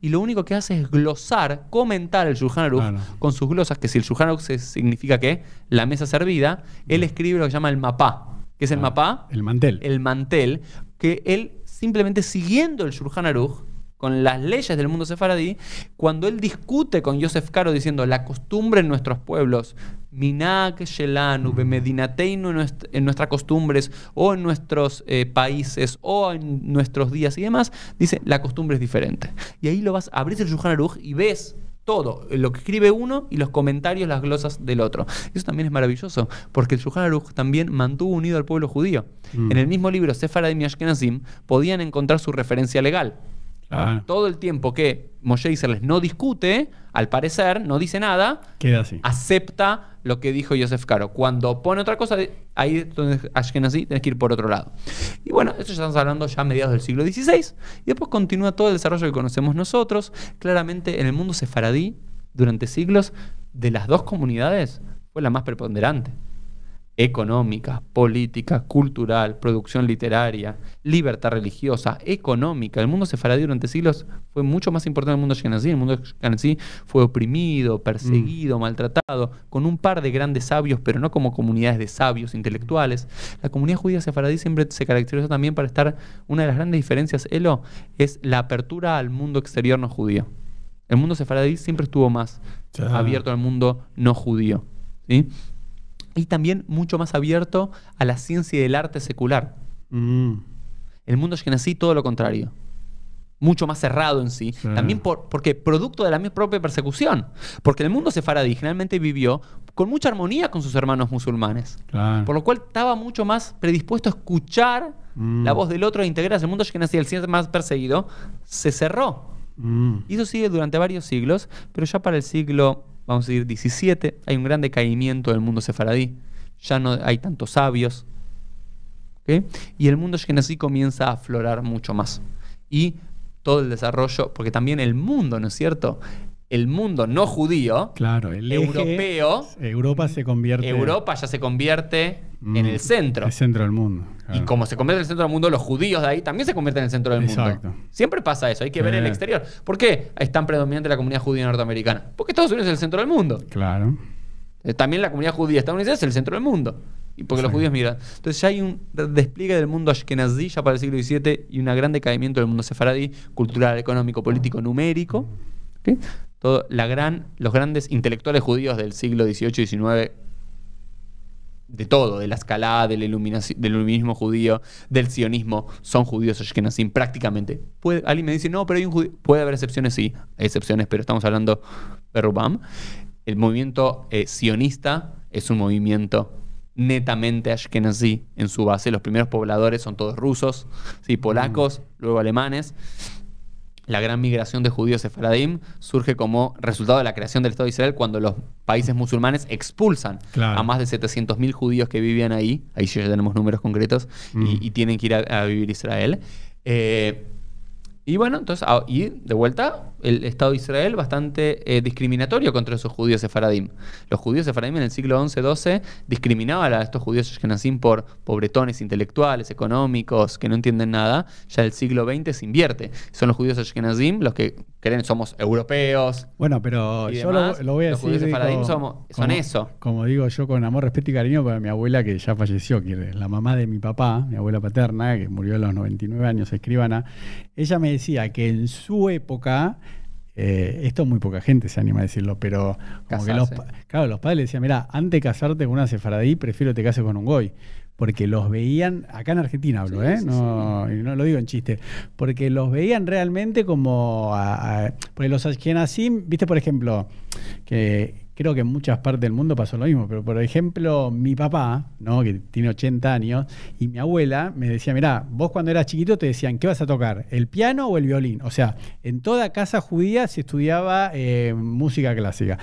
y lo único que hace es glosar, comentar el Shulchan Aruch con sus glosas, que si el Shulchan Aruch significa que la mesa servida, él escribe lo que llama el mapá, ¿qué es el ah, mapá. El mantel. El mantel, que él simplemente siguiendo el Shulchan Aruch, con las leyes del mundo sefaradí, cuando él discute con Yosef Caro diciendo la costumbre en nuestros pueblos, Minak Shelanu, Bemedinateinu en nuestras costumbres o en nuestros eh, países o en nuestros días y demás, dice la costumbre es diferente. Y ahí lo vas, abrir el Shulchan Aruj y ves todo lo que escribe uno y los comentarios, las glosas del otro. Eso también es maravilloso, porque el Shulchan Aruch también mantuvo unido al pueblo judío. Mm. En el mismo libro Sefaradim y Ashkenazim podían encontrar su referencia legal. Todo el tiempo que Moshe Iserles no discute, al parecer, no dice nada, Queda acepta lo que dijo Joseph Caro. Cuando pone otra cosa, ahí donde Ashkenazi tenés que ir por otro lado. Y bueno, eso ya estamos hablando ya a mediados del siglo XVI. Y después continúa todo el desarrollo que conocemos nosotros. Claramente, en el mundo sefaradí, durante siglos, de las dos comunidades, fue la más preponderante económica, política, cultural, producción literaria, libertad religiosa, económica. El mundo sefaradí durante siglos fue mucho más importante que el mundo ashkenazí. El mundo sí fue oprimido, perseguido, mm. maltratado, con un par de grandes sabios, pero no como comunidades de sabios intelectuales. La comunidad judía sefaradí siempre se caracterizó también para estar, una de las grandes diferencias, Elo, es la apertura al mundo exterior no judío. El mundo sefaradí siempre estuvo más abierto al mundo no judío. ¿sí? y también mucho más abierto a la ciencia y el arte secular. Mm. El mundo nací todo lo contrario. Mucho más cerrado en sí. También por, porque producto de la propia persecución. Porque el mundo sefaradí generalmente vivió con mucha armonía con sus hermanos musulmanes. Por lo cual estaba mucho más predispuesto a escuchar mm. la voz del otro e integrarse. El mundo nací el cien más perseguido, se cerró. Mm. Y eso sigue durante varios siglos, pero ya para el siglo Vamos a ir 17. Hay un gran decaimiento del mundo sefaradí. Ya no hay tantos sabios. Y el mundo así comienza a aflorar mucho más. Y todo el desarrollo, porque también el mundo, ¿no es cierto? el mundo no judío, claro, el europeo, Europa se convierte, Europa ya se convierte en el mm, centro, el centro del mundo. Y como se convierte en el centro del mundo, los judíos de ahí también se convierten en el centro del Exacto. mundo. Siempre pasa eso, hay que ver ver el exterior. ¿Por qué es tan predominante la comunidad judía norteamericana? Porque Estados Unidos es el centro del mundo. Claro. Eh, también la comunidad judía estadounidense es el centro del mundo. Y porque los judíos miran. Entonces ya hay un despliegue del mundo ashkenazí ya para el siglo XVII y un gran decaimiento del mundo sefaradí, cultural, económico, político, numérico. ¿Okay? los grandes intelectuales judíos del siglo XVIII y XIX, de todo, de la escalada, del, del iluminismo judío, del sionismo, son judíos ashkenazim prácticamente. alguien me dice, no, pero hay un judío. Puede haber excepciones, sí, excepciones, pero estamos hablando de Rubam. El movimiento eh, sionista es un movimiento netamente ashkenazí en su base. Los primeros pobladores son todos rusos, polacos, mm. luego alemanes la gran migración de judíos efradim surge como resultado de la creación del Estado de Israel cuando los países musulmanes expulsan a más de 700.000 judíos que vivían ahí, ahí ya tenemos números concretos, y, mm. tienen que ir a, vivir a Israel. Eh, y bueno, entonces, ah, y de vuelta, el Estado de Israel bastante eh, discriminatorio contra esos judíos sefaradim. Los judíos sefaradim en el siglo XI-XII discriminaban a estos judíos ashkenazim por pobretones intelectuales, económicos, que no entienden nada. Ya el siglo XX se invierte. Son los judíos ashkenazim los que creen somos europeos. Bueno, pero yo lo, voy a decir. Los judíos sefaradim son eso. Como digo yo con amor, respeto y cariño para mi abuela que ya falleció, que la mamá de mi papá, mi abuela paterna, que murió a los 99 años, escribana. Ella me decía que en su época eh, esto muy poca gente se anima a decirlo, pero como que los, claro, los padres decían, mira, antes de casarte con una sefaradí, prefiero que te cases con un goy. Porque los veían, acá en Argentina hablo, ¿eh? no, lo digo en chiste. Porque los veían realmente como. A, porque los Ashkenazim, viste, por ejemplo, que creo que en muchas partes del mundo pasó lo mismo, pero por ejemplo, mi papá, ¿no? que tiene 80 años, y mi abuela me decía, mirá, vos cuando eras chiquito te decían, ¿qué vas a tocar? ¿El piano o el violín? O sea, en toda casa judía se estudiaba eh, música clásica.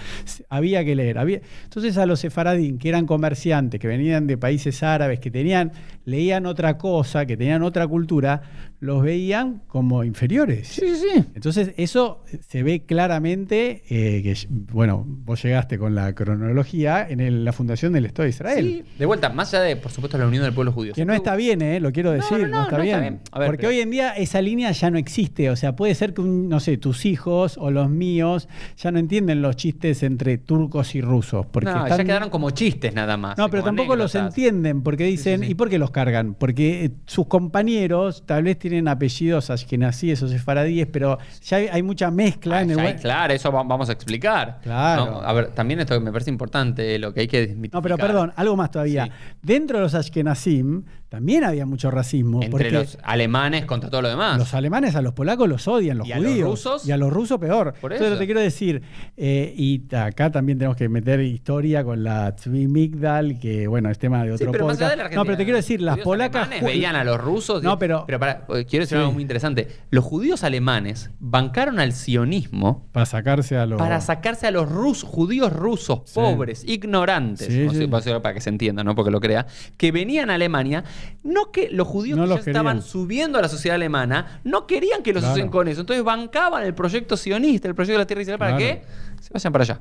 Había que leer. Entonces a los sefaradín, que eran comerciantes, que venían de países árabes, que tenían, leían otra cosa, que tenían otra cultura, los veían como inferiores. Sí, sí, sí. Entonces eso se ve claramente eh, que, bueno, vos llegás con la cronología en la fundación del Estado de Israel. de vuelta, más allá de, por supuesto, la unión del pueblo judío. Que no está bien, ¿eh? lo quiero decir, no, está, bien. Porque hoy en día esa línea ya no existe. O sea, puede ser que, no sé, tus hijos o los míos ya no entienden los chistes entre turcos y rusos. Porque ya quedaron como chistes nada más. No, pero tampoco los entienden porque dicen, ¿y por qué los cargan? Porque eh, sus compañeros tal vez tienen apellidos ashkenazíes o sefaradíes, pero ya hay, mucha mezcla ah, en el... claro, eso vamos a explicar. Claro. a ver, también esto que me parece importante, lo que hay que desmitificar. No, pero perdón, algo más todavía. Dentro de los Ashkenazim también había mucho racismo. Entre los alemanes contra todo lo demás. Los alemanes a los polacos los odian, los ¿Y judíos. A los rusos? Y a los rusos peor. Por eso. te quiero decir, eh, y acá también tenemos que meter historia con la Tzvi Migdal, que bueno, es tema de otro sí, pero no, pero te quiero decir, las polacas. veían a los rusos. No, pero. Pues, quiero decir algo muy interesante. Los judíos alemanes bancaron al sionismo. Para sacarse a los. Para sacarse a los rusos judíos rusos, pobres, ignorantes, para que se entienda, ¿no? Porque lo crea, que venían a Alemania, no que los judíos que ya estaban subiendo a la sociedad alemana, no querían que los usen con eso. Entonces bancaban el proyecto sionista, el proyecto de la tierra israelí, para qué se vayan para allá.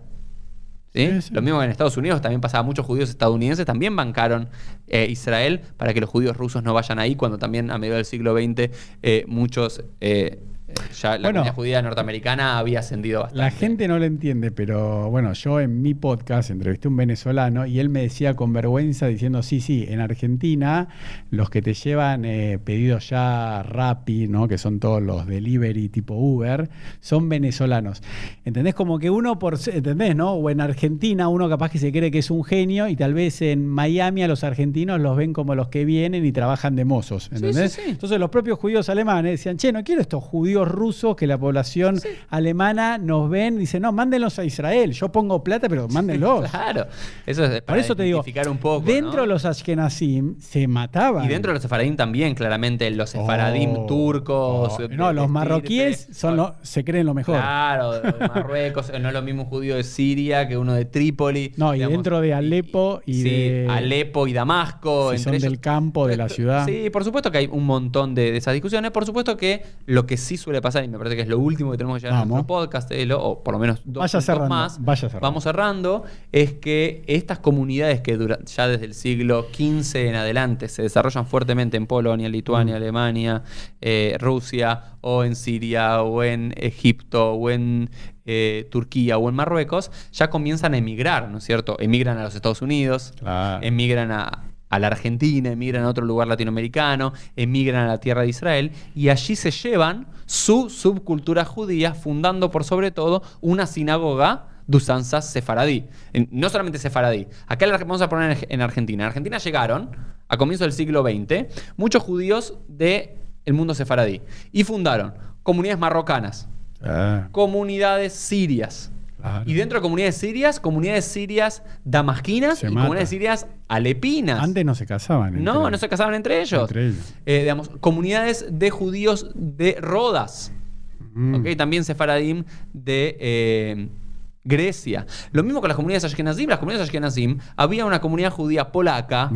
Lo mismo en Estados Unidos también pasaba, muchos judíos estadounidenses también bancaron eh, Israel para que los judíos rusos no vayan ahí, cuando también a medio del siglo XX eh, muchos eh, eh, ya la comunidad judía norteamericana había ascendido bastante. La gente no lo entiende, pero bueno, yo en mi podcast entrevisté a un venezolano y él me decía con vergüenza diciendo, sí, sí, en Argentina los que te llevan eh, pedidos ya Rappi, ¿no? que son todos los delivery tipo Uber, son venezolanos. ¿Entendés? Como que uno por... ¿Entendés? ¿No? O en Argentina uno capaz que se cree que es un genio y tal vez en Miami a los argentinos los ven como los que vienen y trabajan de mozos. ¿Entendés? Entonces los propios judíos alemanes decían, che, no quiero estos judíos rusos que la población alemana nos ven, dice, no, mándenlos a Israel, yo pongo plata, pero mándenlos. claro, eso para Por eso te digo, dentro de los Ashkenazim se mataban. Y dentro de los Sefaradim también, claramente, los Sefaradim oh, turcos. Oh. Eh, no, los eh, marroquíes eh, son se creen lo mejor. Claro, Marruecos, no es lo mismo un judío de Siria que uno de Trípoli. No, y dentro de Alepo y, Alepo y Damasco. son del campo, de la ciudad. Sí, por supuesto que hay un montón de, de esas discusiones. Por supuesto que lo que sí suele pasar, y me parece que es lo último que tenemos que llegar nuestro podcast, o por lo menos dos más, vamos cerrando, es que estas comunidades que ya desde el siglo XV en adelante se desarrollan fuertemente en Polonia, Lituania, mm. Alemania, eh, Rusia, o en Siria, o en Egipto, o en eh, Turquía o en Marruecos, ya comienzan a emigrar, ¿no es cierto? Emigran a los Estados Unidos, emigran a, a la Argentina, emigran a otro lugar latinoamericano, emigran a la tierra de Israel y allí se llevan su subcultura judía, fundando por sobre todo una sinagoga de usanza sefaradí. No solamente sefaradí, acá la vamos a poner en Argentina. En Argentina llegaron, a comienzos del siglo XX, muchos judíos del el mundo sefaradí y fundaron comunidades marrocanas, ah. comunidades sirias, y dentro de comunidades sirias, comunidades sirias damasquinas y comunidades sirias alepinas. Antes no se casaban. no, no se casaban entre ellos. Eh, comunidades de judíos de Rodas. Mm. también Sefaradim de eh, Grecia. Lo mismo con las comunidades Ashkenazim. Las comunidades Ashkenazim, había una comunidad judía polaca,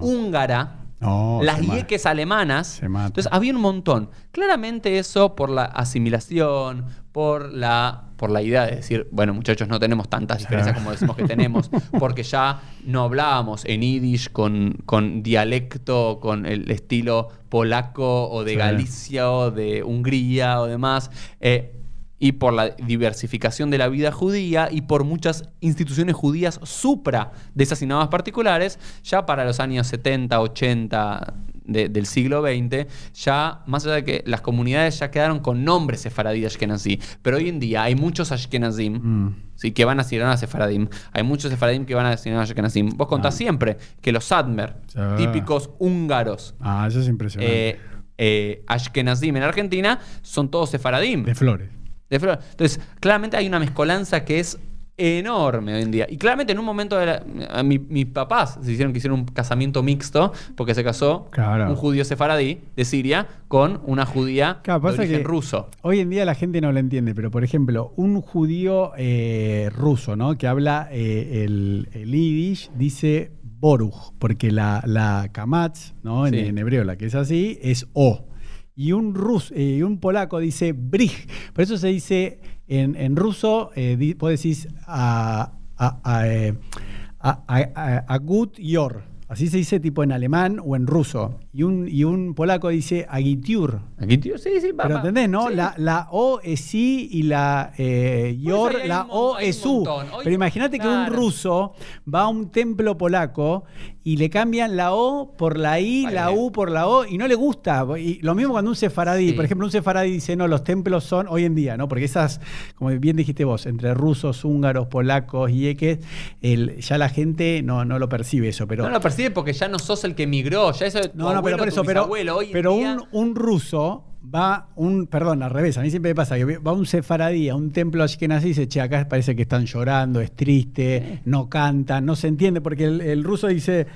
húngara, Oh, las dieques alemanas. Entonces había un montón. Claramente eso por la asimilación, por la, por la idea de decir, bueno muchachos, no tenemos tantas diferencias como decimos que tenemos, porque ya no hablábamos en yiddish con, con dialecto, con el estilo polaco o de Galicia o de Hungría o demás. Eh, y por la diversificación de la vida judía y por muchas instituciones judías supra de esas sinagogas particulares, ya para los años 70, 80 del siglo XX, ya más allá de que las comunidades ya quedaron con nombres sefaradí ashkenazí, pero hoy en día hay muchos ashkenazim. Mm. ¿sí? que van a ser a Sefaradim. Hay muchos Sefaradim que van a ser a Ashkenazim. Vos contás ah. siempre que los Sadmer, ah. típicos húngaros. Ah, eso es eh, eh, ashkenazim en Argentina son todos Sefaradim. De flores. Entonces, claramente hay una mezcolanza que es enorme hoy en día. Y claramente en un momento de a mis papás se hicieron que hicieron un casamiento mixto porque se casó un judío sefaradí de Siria con una judía de origen ruso. Hoy en día la gente no lo entiende, pero por ejemplo, un judío eh, ruso, ¿no? Que habla eh, el, el yiddish, dice Boruj, porque la, la kamatz, ¿no? en, hebreo, la que es así, es O y un, ruso, eh, y un polaco dice brig. Por eso se dice en, en ruso, eh, vos decís a, a, a, yor. Eh, Así se dice tipo en alemán o en ruso. Y un, y un polaco dice agitiur. Agitur, sí, sí, papá. Pero entendés, ¿no? La, O es i y la yor, la O es u. Pero imagínate que un ruso va a un templo polaco y le cambian la O por la I, la U por la O, y no le gusta. Y lo mismo cuando un sefaradí, por ejemplo, un sefaradí dice, no, los templos son hoy en día, ¿no? Porque esas, como bien dijiste vos, entre rusos, húngaros, polacos, y el, ya la gente no, no lo percibe eso. Pero, no lo percibe porque ya no sos el que migró, ya eso no, no, pero eso, pero, un, un ruso va un, perdón, al revés, a mí siempre me pasa que va un sefaradí a un templo así que nace y dice, che, acá parece que están llorando, es triste, no cantan, no se entiende, porque el ruso dice,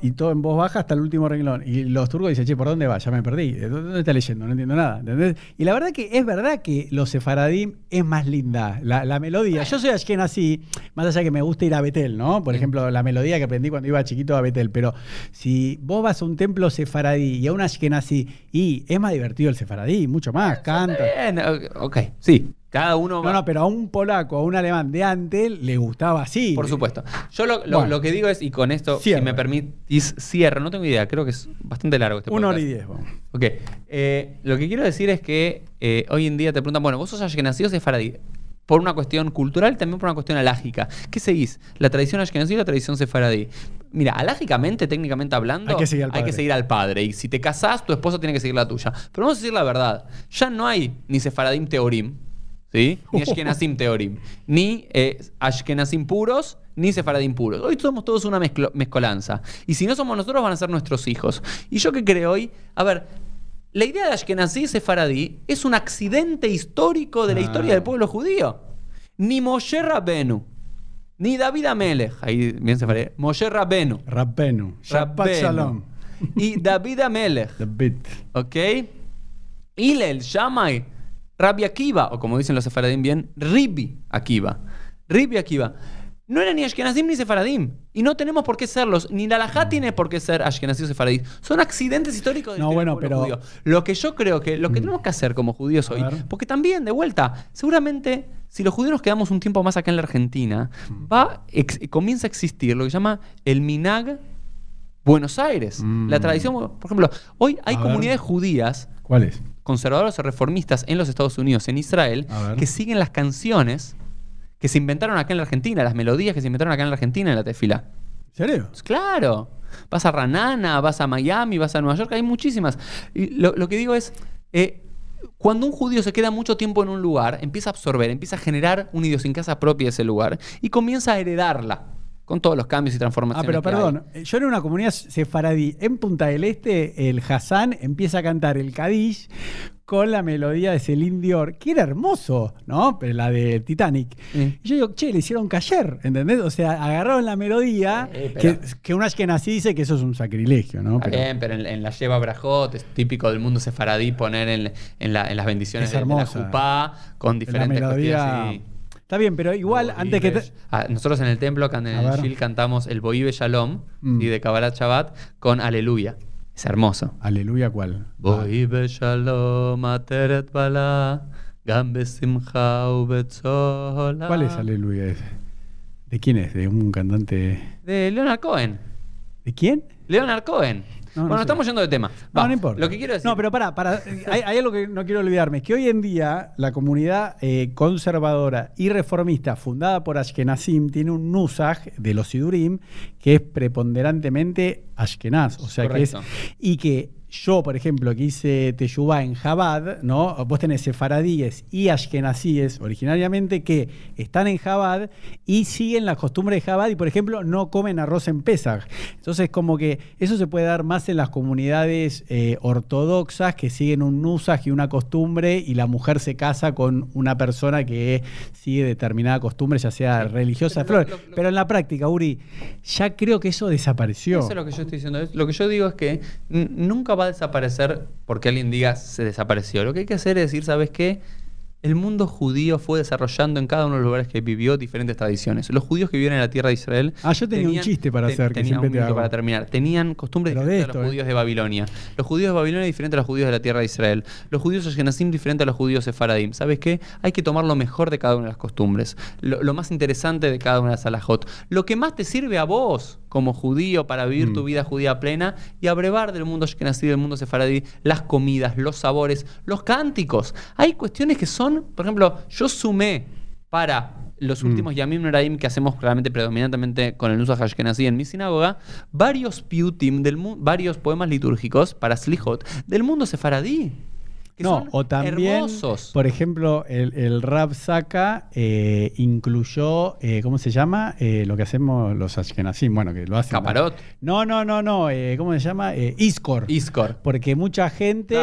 y todo en voz baja hasta el último renglón. Y los turcos dicen, che, ¿por dónde va? Ya me perdí. dónde está leyendo? No entiendo nada. ¿Entendés? Y la verdad que es verdad que los sefaradí es más linda. La, melodía. Yo soy ashkenazí más allá que me gusta ir a Betel, ¿no? Por ejemplo, la melodía que aprendí cuando iba chiquito a Betel. Pero si vos vas a un templo sefaradí y a un Ashkenazi, y es más divertido el sefaradí, mucho más, canta. Bien, ok, sí. Cada uno. No, pero a un polaco, a un alemán de antes le gustaba así. Por supuesto. Yo lo, que digo es, y con esto, si me permitís, cierro. No tengo idea, creo que es bastante largo este Una hora y diez, vamos. Ok. Eh, lo que quiero decir es que eh, hoy en día te preguntan, bueno, vos sos que nacido sefaradí. Por una cuestión cultural, también por una cuestión alágica. ¿Qué seguís? ¿La tradición ashkenazí o la tradición sefaradí? Mira, alágicamente, técnicamente hablando, hay que, seguir al padre. Y si te casás, tu esposa tiene que seguir la tuya. Pero vamos a decir la verdad. Ya no hay ni sefaradim teorim ¿sí? Ni Ashkenazim Teorim, ni eh, Ashkenazim puros, ni Sefaradim puros. Hoy somos todos una mezcolanza. Y si no somos nosotros, van a ser nuestros hijos. ¿Y yo qué creo hoy? A ver, la idea de y Sefaradí es un accidente histórico de la historia del ah. pueblo judío. Ni Moshe Rabenu, ni David Amelech, ahí bien sefaradí, ¿eh? Moshe Rabenu. Rabbenu. Y David Amelech. David. ¿Ok? Ilel, Shammai. Rabbi Akiva, o como dicen los sefardim, bien, Ribi Akiva. Ribi Akiva. No era ni Ashkenazim ni Sefaradim. Y no tenemos por qué serlos. Ni la mm. tiene por qué ser Ashkenazim o sefaradim. Son accidentes históricos de no, este bueno, pero... Lo que yo creo que, lo que mm. tenemos que hacer como judíos hoy, porque también, de vuelta, seguramente si los judíos nos quedamos un tiempo más acá en la Argentina, mm. va, comienza a existir lo que se llama el Minag Buenos Aires. La tradición, por ejemplo, hoy hay comunidades judías. ¿Cuáles? conservadores o reformistas en los Estados Unidos, en Israel, que siguen las canciones que se inventaron acá en la Argentina, las melodías que se inventaron acá en la Argentina en la tefila. ¿En serio? Claro. Vas a Ranana, vas a Miami, vas a Nueva York, hay muchísimas. Y lo, que digo es, eh, cuando un judío se queda mucho tiempo en un lugar, empieza a absorber, empieza a generar una idiosincrasia propia de ese lugar y comienza a heredarla con todos los cambios y transformaciones. Ah, pero perdón, eh, yo en una comunidad sefaradí en Punta del Este, el Hassan empieza a cantar el Kadish con la melodía de Celine Dior, que era hermoso, ¿no? Pero la de Titanic. yo digo, che, le hicieron cayer, ¿entendés? O sea, agarraron la melodía, que, que una que nací dice que eso es un sacrilegio, ¿no? Pero, en, la lleva Brajot, es típico del mundo sefaradí poner en, las bendiciones de, la jupá, con diferentes melodía, Y, Está bien, pero igual, antes que. Ah, nosotros en el templo, acá en el cantamos el Boibe Shalom y mm. de Kabbalah Shabbat con Aleluya. Es hermoso. Aleluya, ¿cuál? Boibe Shalom, Ateret Bala, ¿Cuál es Aleluya ese? ¿De quién es? ¿De un cantante? De Leonard Cohen. ¿De quién? Leonard Cohen bueno, estamos yendo de tema. no, no importa. Lo que quiero decir... No, pero para, para hay, algo que no quiero olvidarme, que hoy en día la comunidad eh, conservadora y reformista fundada por Ashkenazim tiene un nusaj de los Sidurim que es preponderantemente Ashkenaz, o sea que es... Y que yo, por ejemplo, que hice teyubá en Jabad, ¿no? Vos tenés sefaradíes y ashkenazíes originariamente que están en Jabad y siguen las costumbres de Jabad y, por ejemplo, no comen arroz en Pesach. Entonces, como que eso se puede dar más en las comunidades eh, ortodoxas que siguen un nusaj y una costumbre y la mujer se casa con una persona que sigue determinada costumbre, ya sea religiosa, pero en la práctica, Uri, ya creo que eso desapareció. Eso es lo que yo estoy diciendo. Lo que yo digo es que nunca va a desaparecer porque alguien diga se desapareció. Lo que hay que hacer es decir, ¿sabes qué? El mundo judío fue desarrollando en cada uno de los lugares que vivió diferentes tradiciones. Los judíos que vivieron en la tierra de Israel. Ah, yo tenía un chiste para hacer, que para terminar. Tenían costumbres de los ¿eh? judíos de Babilonia. Los judíos de Babilonia diferentes a los judíos de la tierra de Israel. Los judíos de genasim diferentes a los judíos faradim ¿Sabes qué? Hay que tomar lo mejor de cada una de las costumbres. Lo, lo más interesante de cada una de las alajot. Lo que más te sirve a vos como judío para vivir tu mm. vida judía plena y abrevar del mundo ashkenazí, del mundo sefaradí, las comidas, los sabores, los cánticos. Hay cuestiones que son, por ejemplo, yo sumé para los mm. últimos Yamim Noraim que hacemos claramente predominantemente con el uso de nací en mi sinagoga, varios piutim, del varios poemas litúrgicos para Slihot del mundo sefaradí no, o también, Por ejemplo, el, el rap saca eh, incluyó, eh, ¿cómo se llama? Eh, lo que hacemos los ashkenazim, bueno, que lo hacen. Caparot. No, no, no, no, ¿cómo se llama? Iskor. Iskor. Porque mucha gente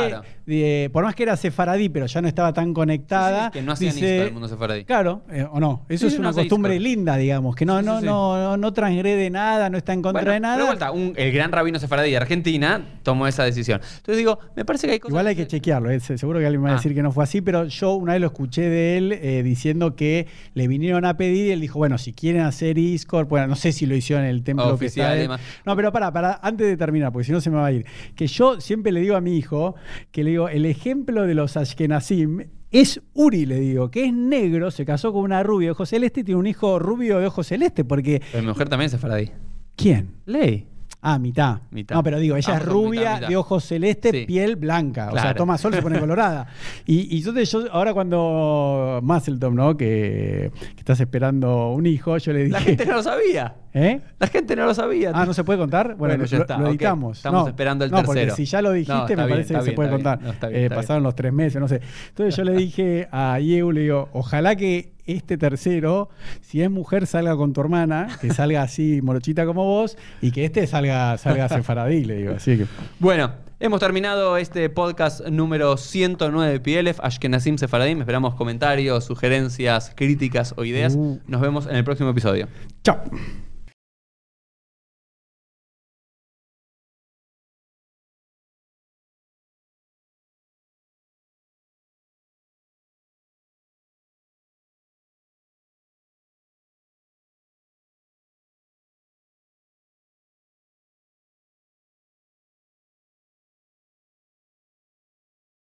por más que era sefaradí, pero ya no estaba tan conectada. que no hacían el mundo sefaradí. Claro, eh, o no. Eso es una costumbre linda, digamos, que no, no, no, no, transgrede nada, no está en contra de nada. Pero vuelta, el gran rabino sefaradí de Argentina tomó esa decisión. Entonces digo, me parece que hay cosas. Igual hay que, chequearlo, eh, seguro que alguien va a ah. decir que no fue así, pero yo una vez lo escuché de él eh, diciendo que le vinieron a pedir y él dijo, bueno, si quieren hacer iscor bueno, no sé si lo hicieron en el templo Oficial, que No, pero para, para, antes de terminar, porque si no se me va a ir. Que yo siempre le digo a mi hijo que le el ejemplo de los Ashkenazim es Uri, le digo, que es negro, se casó con una rubia de ojos celeste y tiene un hijo rubio de ojos celeste, porque... la mi mujer también se fue ahí. ¿Quién? Ley. Ah, mitad. No, pero digo, ella es rubia, de ojos celeste, piel blanca. O sea, toma sol, se pone colorada. Y, y yo, ahora cuando Masseltom, ¿no? Que, estás esperando un hijo, yo le dije. La gente no lo sabía. ¿Eh? La gente no lo sabía. Ah, ¿no se puede contar? Bueno, ya lo, editamos. Estamos esperando el no, tercero. si ya lo dijiste, me parece que se puede contar. pasaron los tres meses, no sé. Entonces yo le dije a Diego, le digo, ojalá que este tercero, si es mujer, salga con tu hermana, que salga así morochita como vos, y que este salga, salga sefaradí, le digo. Así Bueno, Hemos terminado este podcast número 109 de PLF, Ashkenazim Sefaradim. Esperamos comentarios, sugerencias, críticas o ideas. Uh. Nos vemos en el próximo episodio. Chao.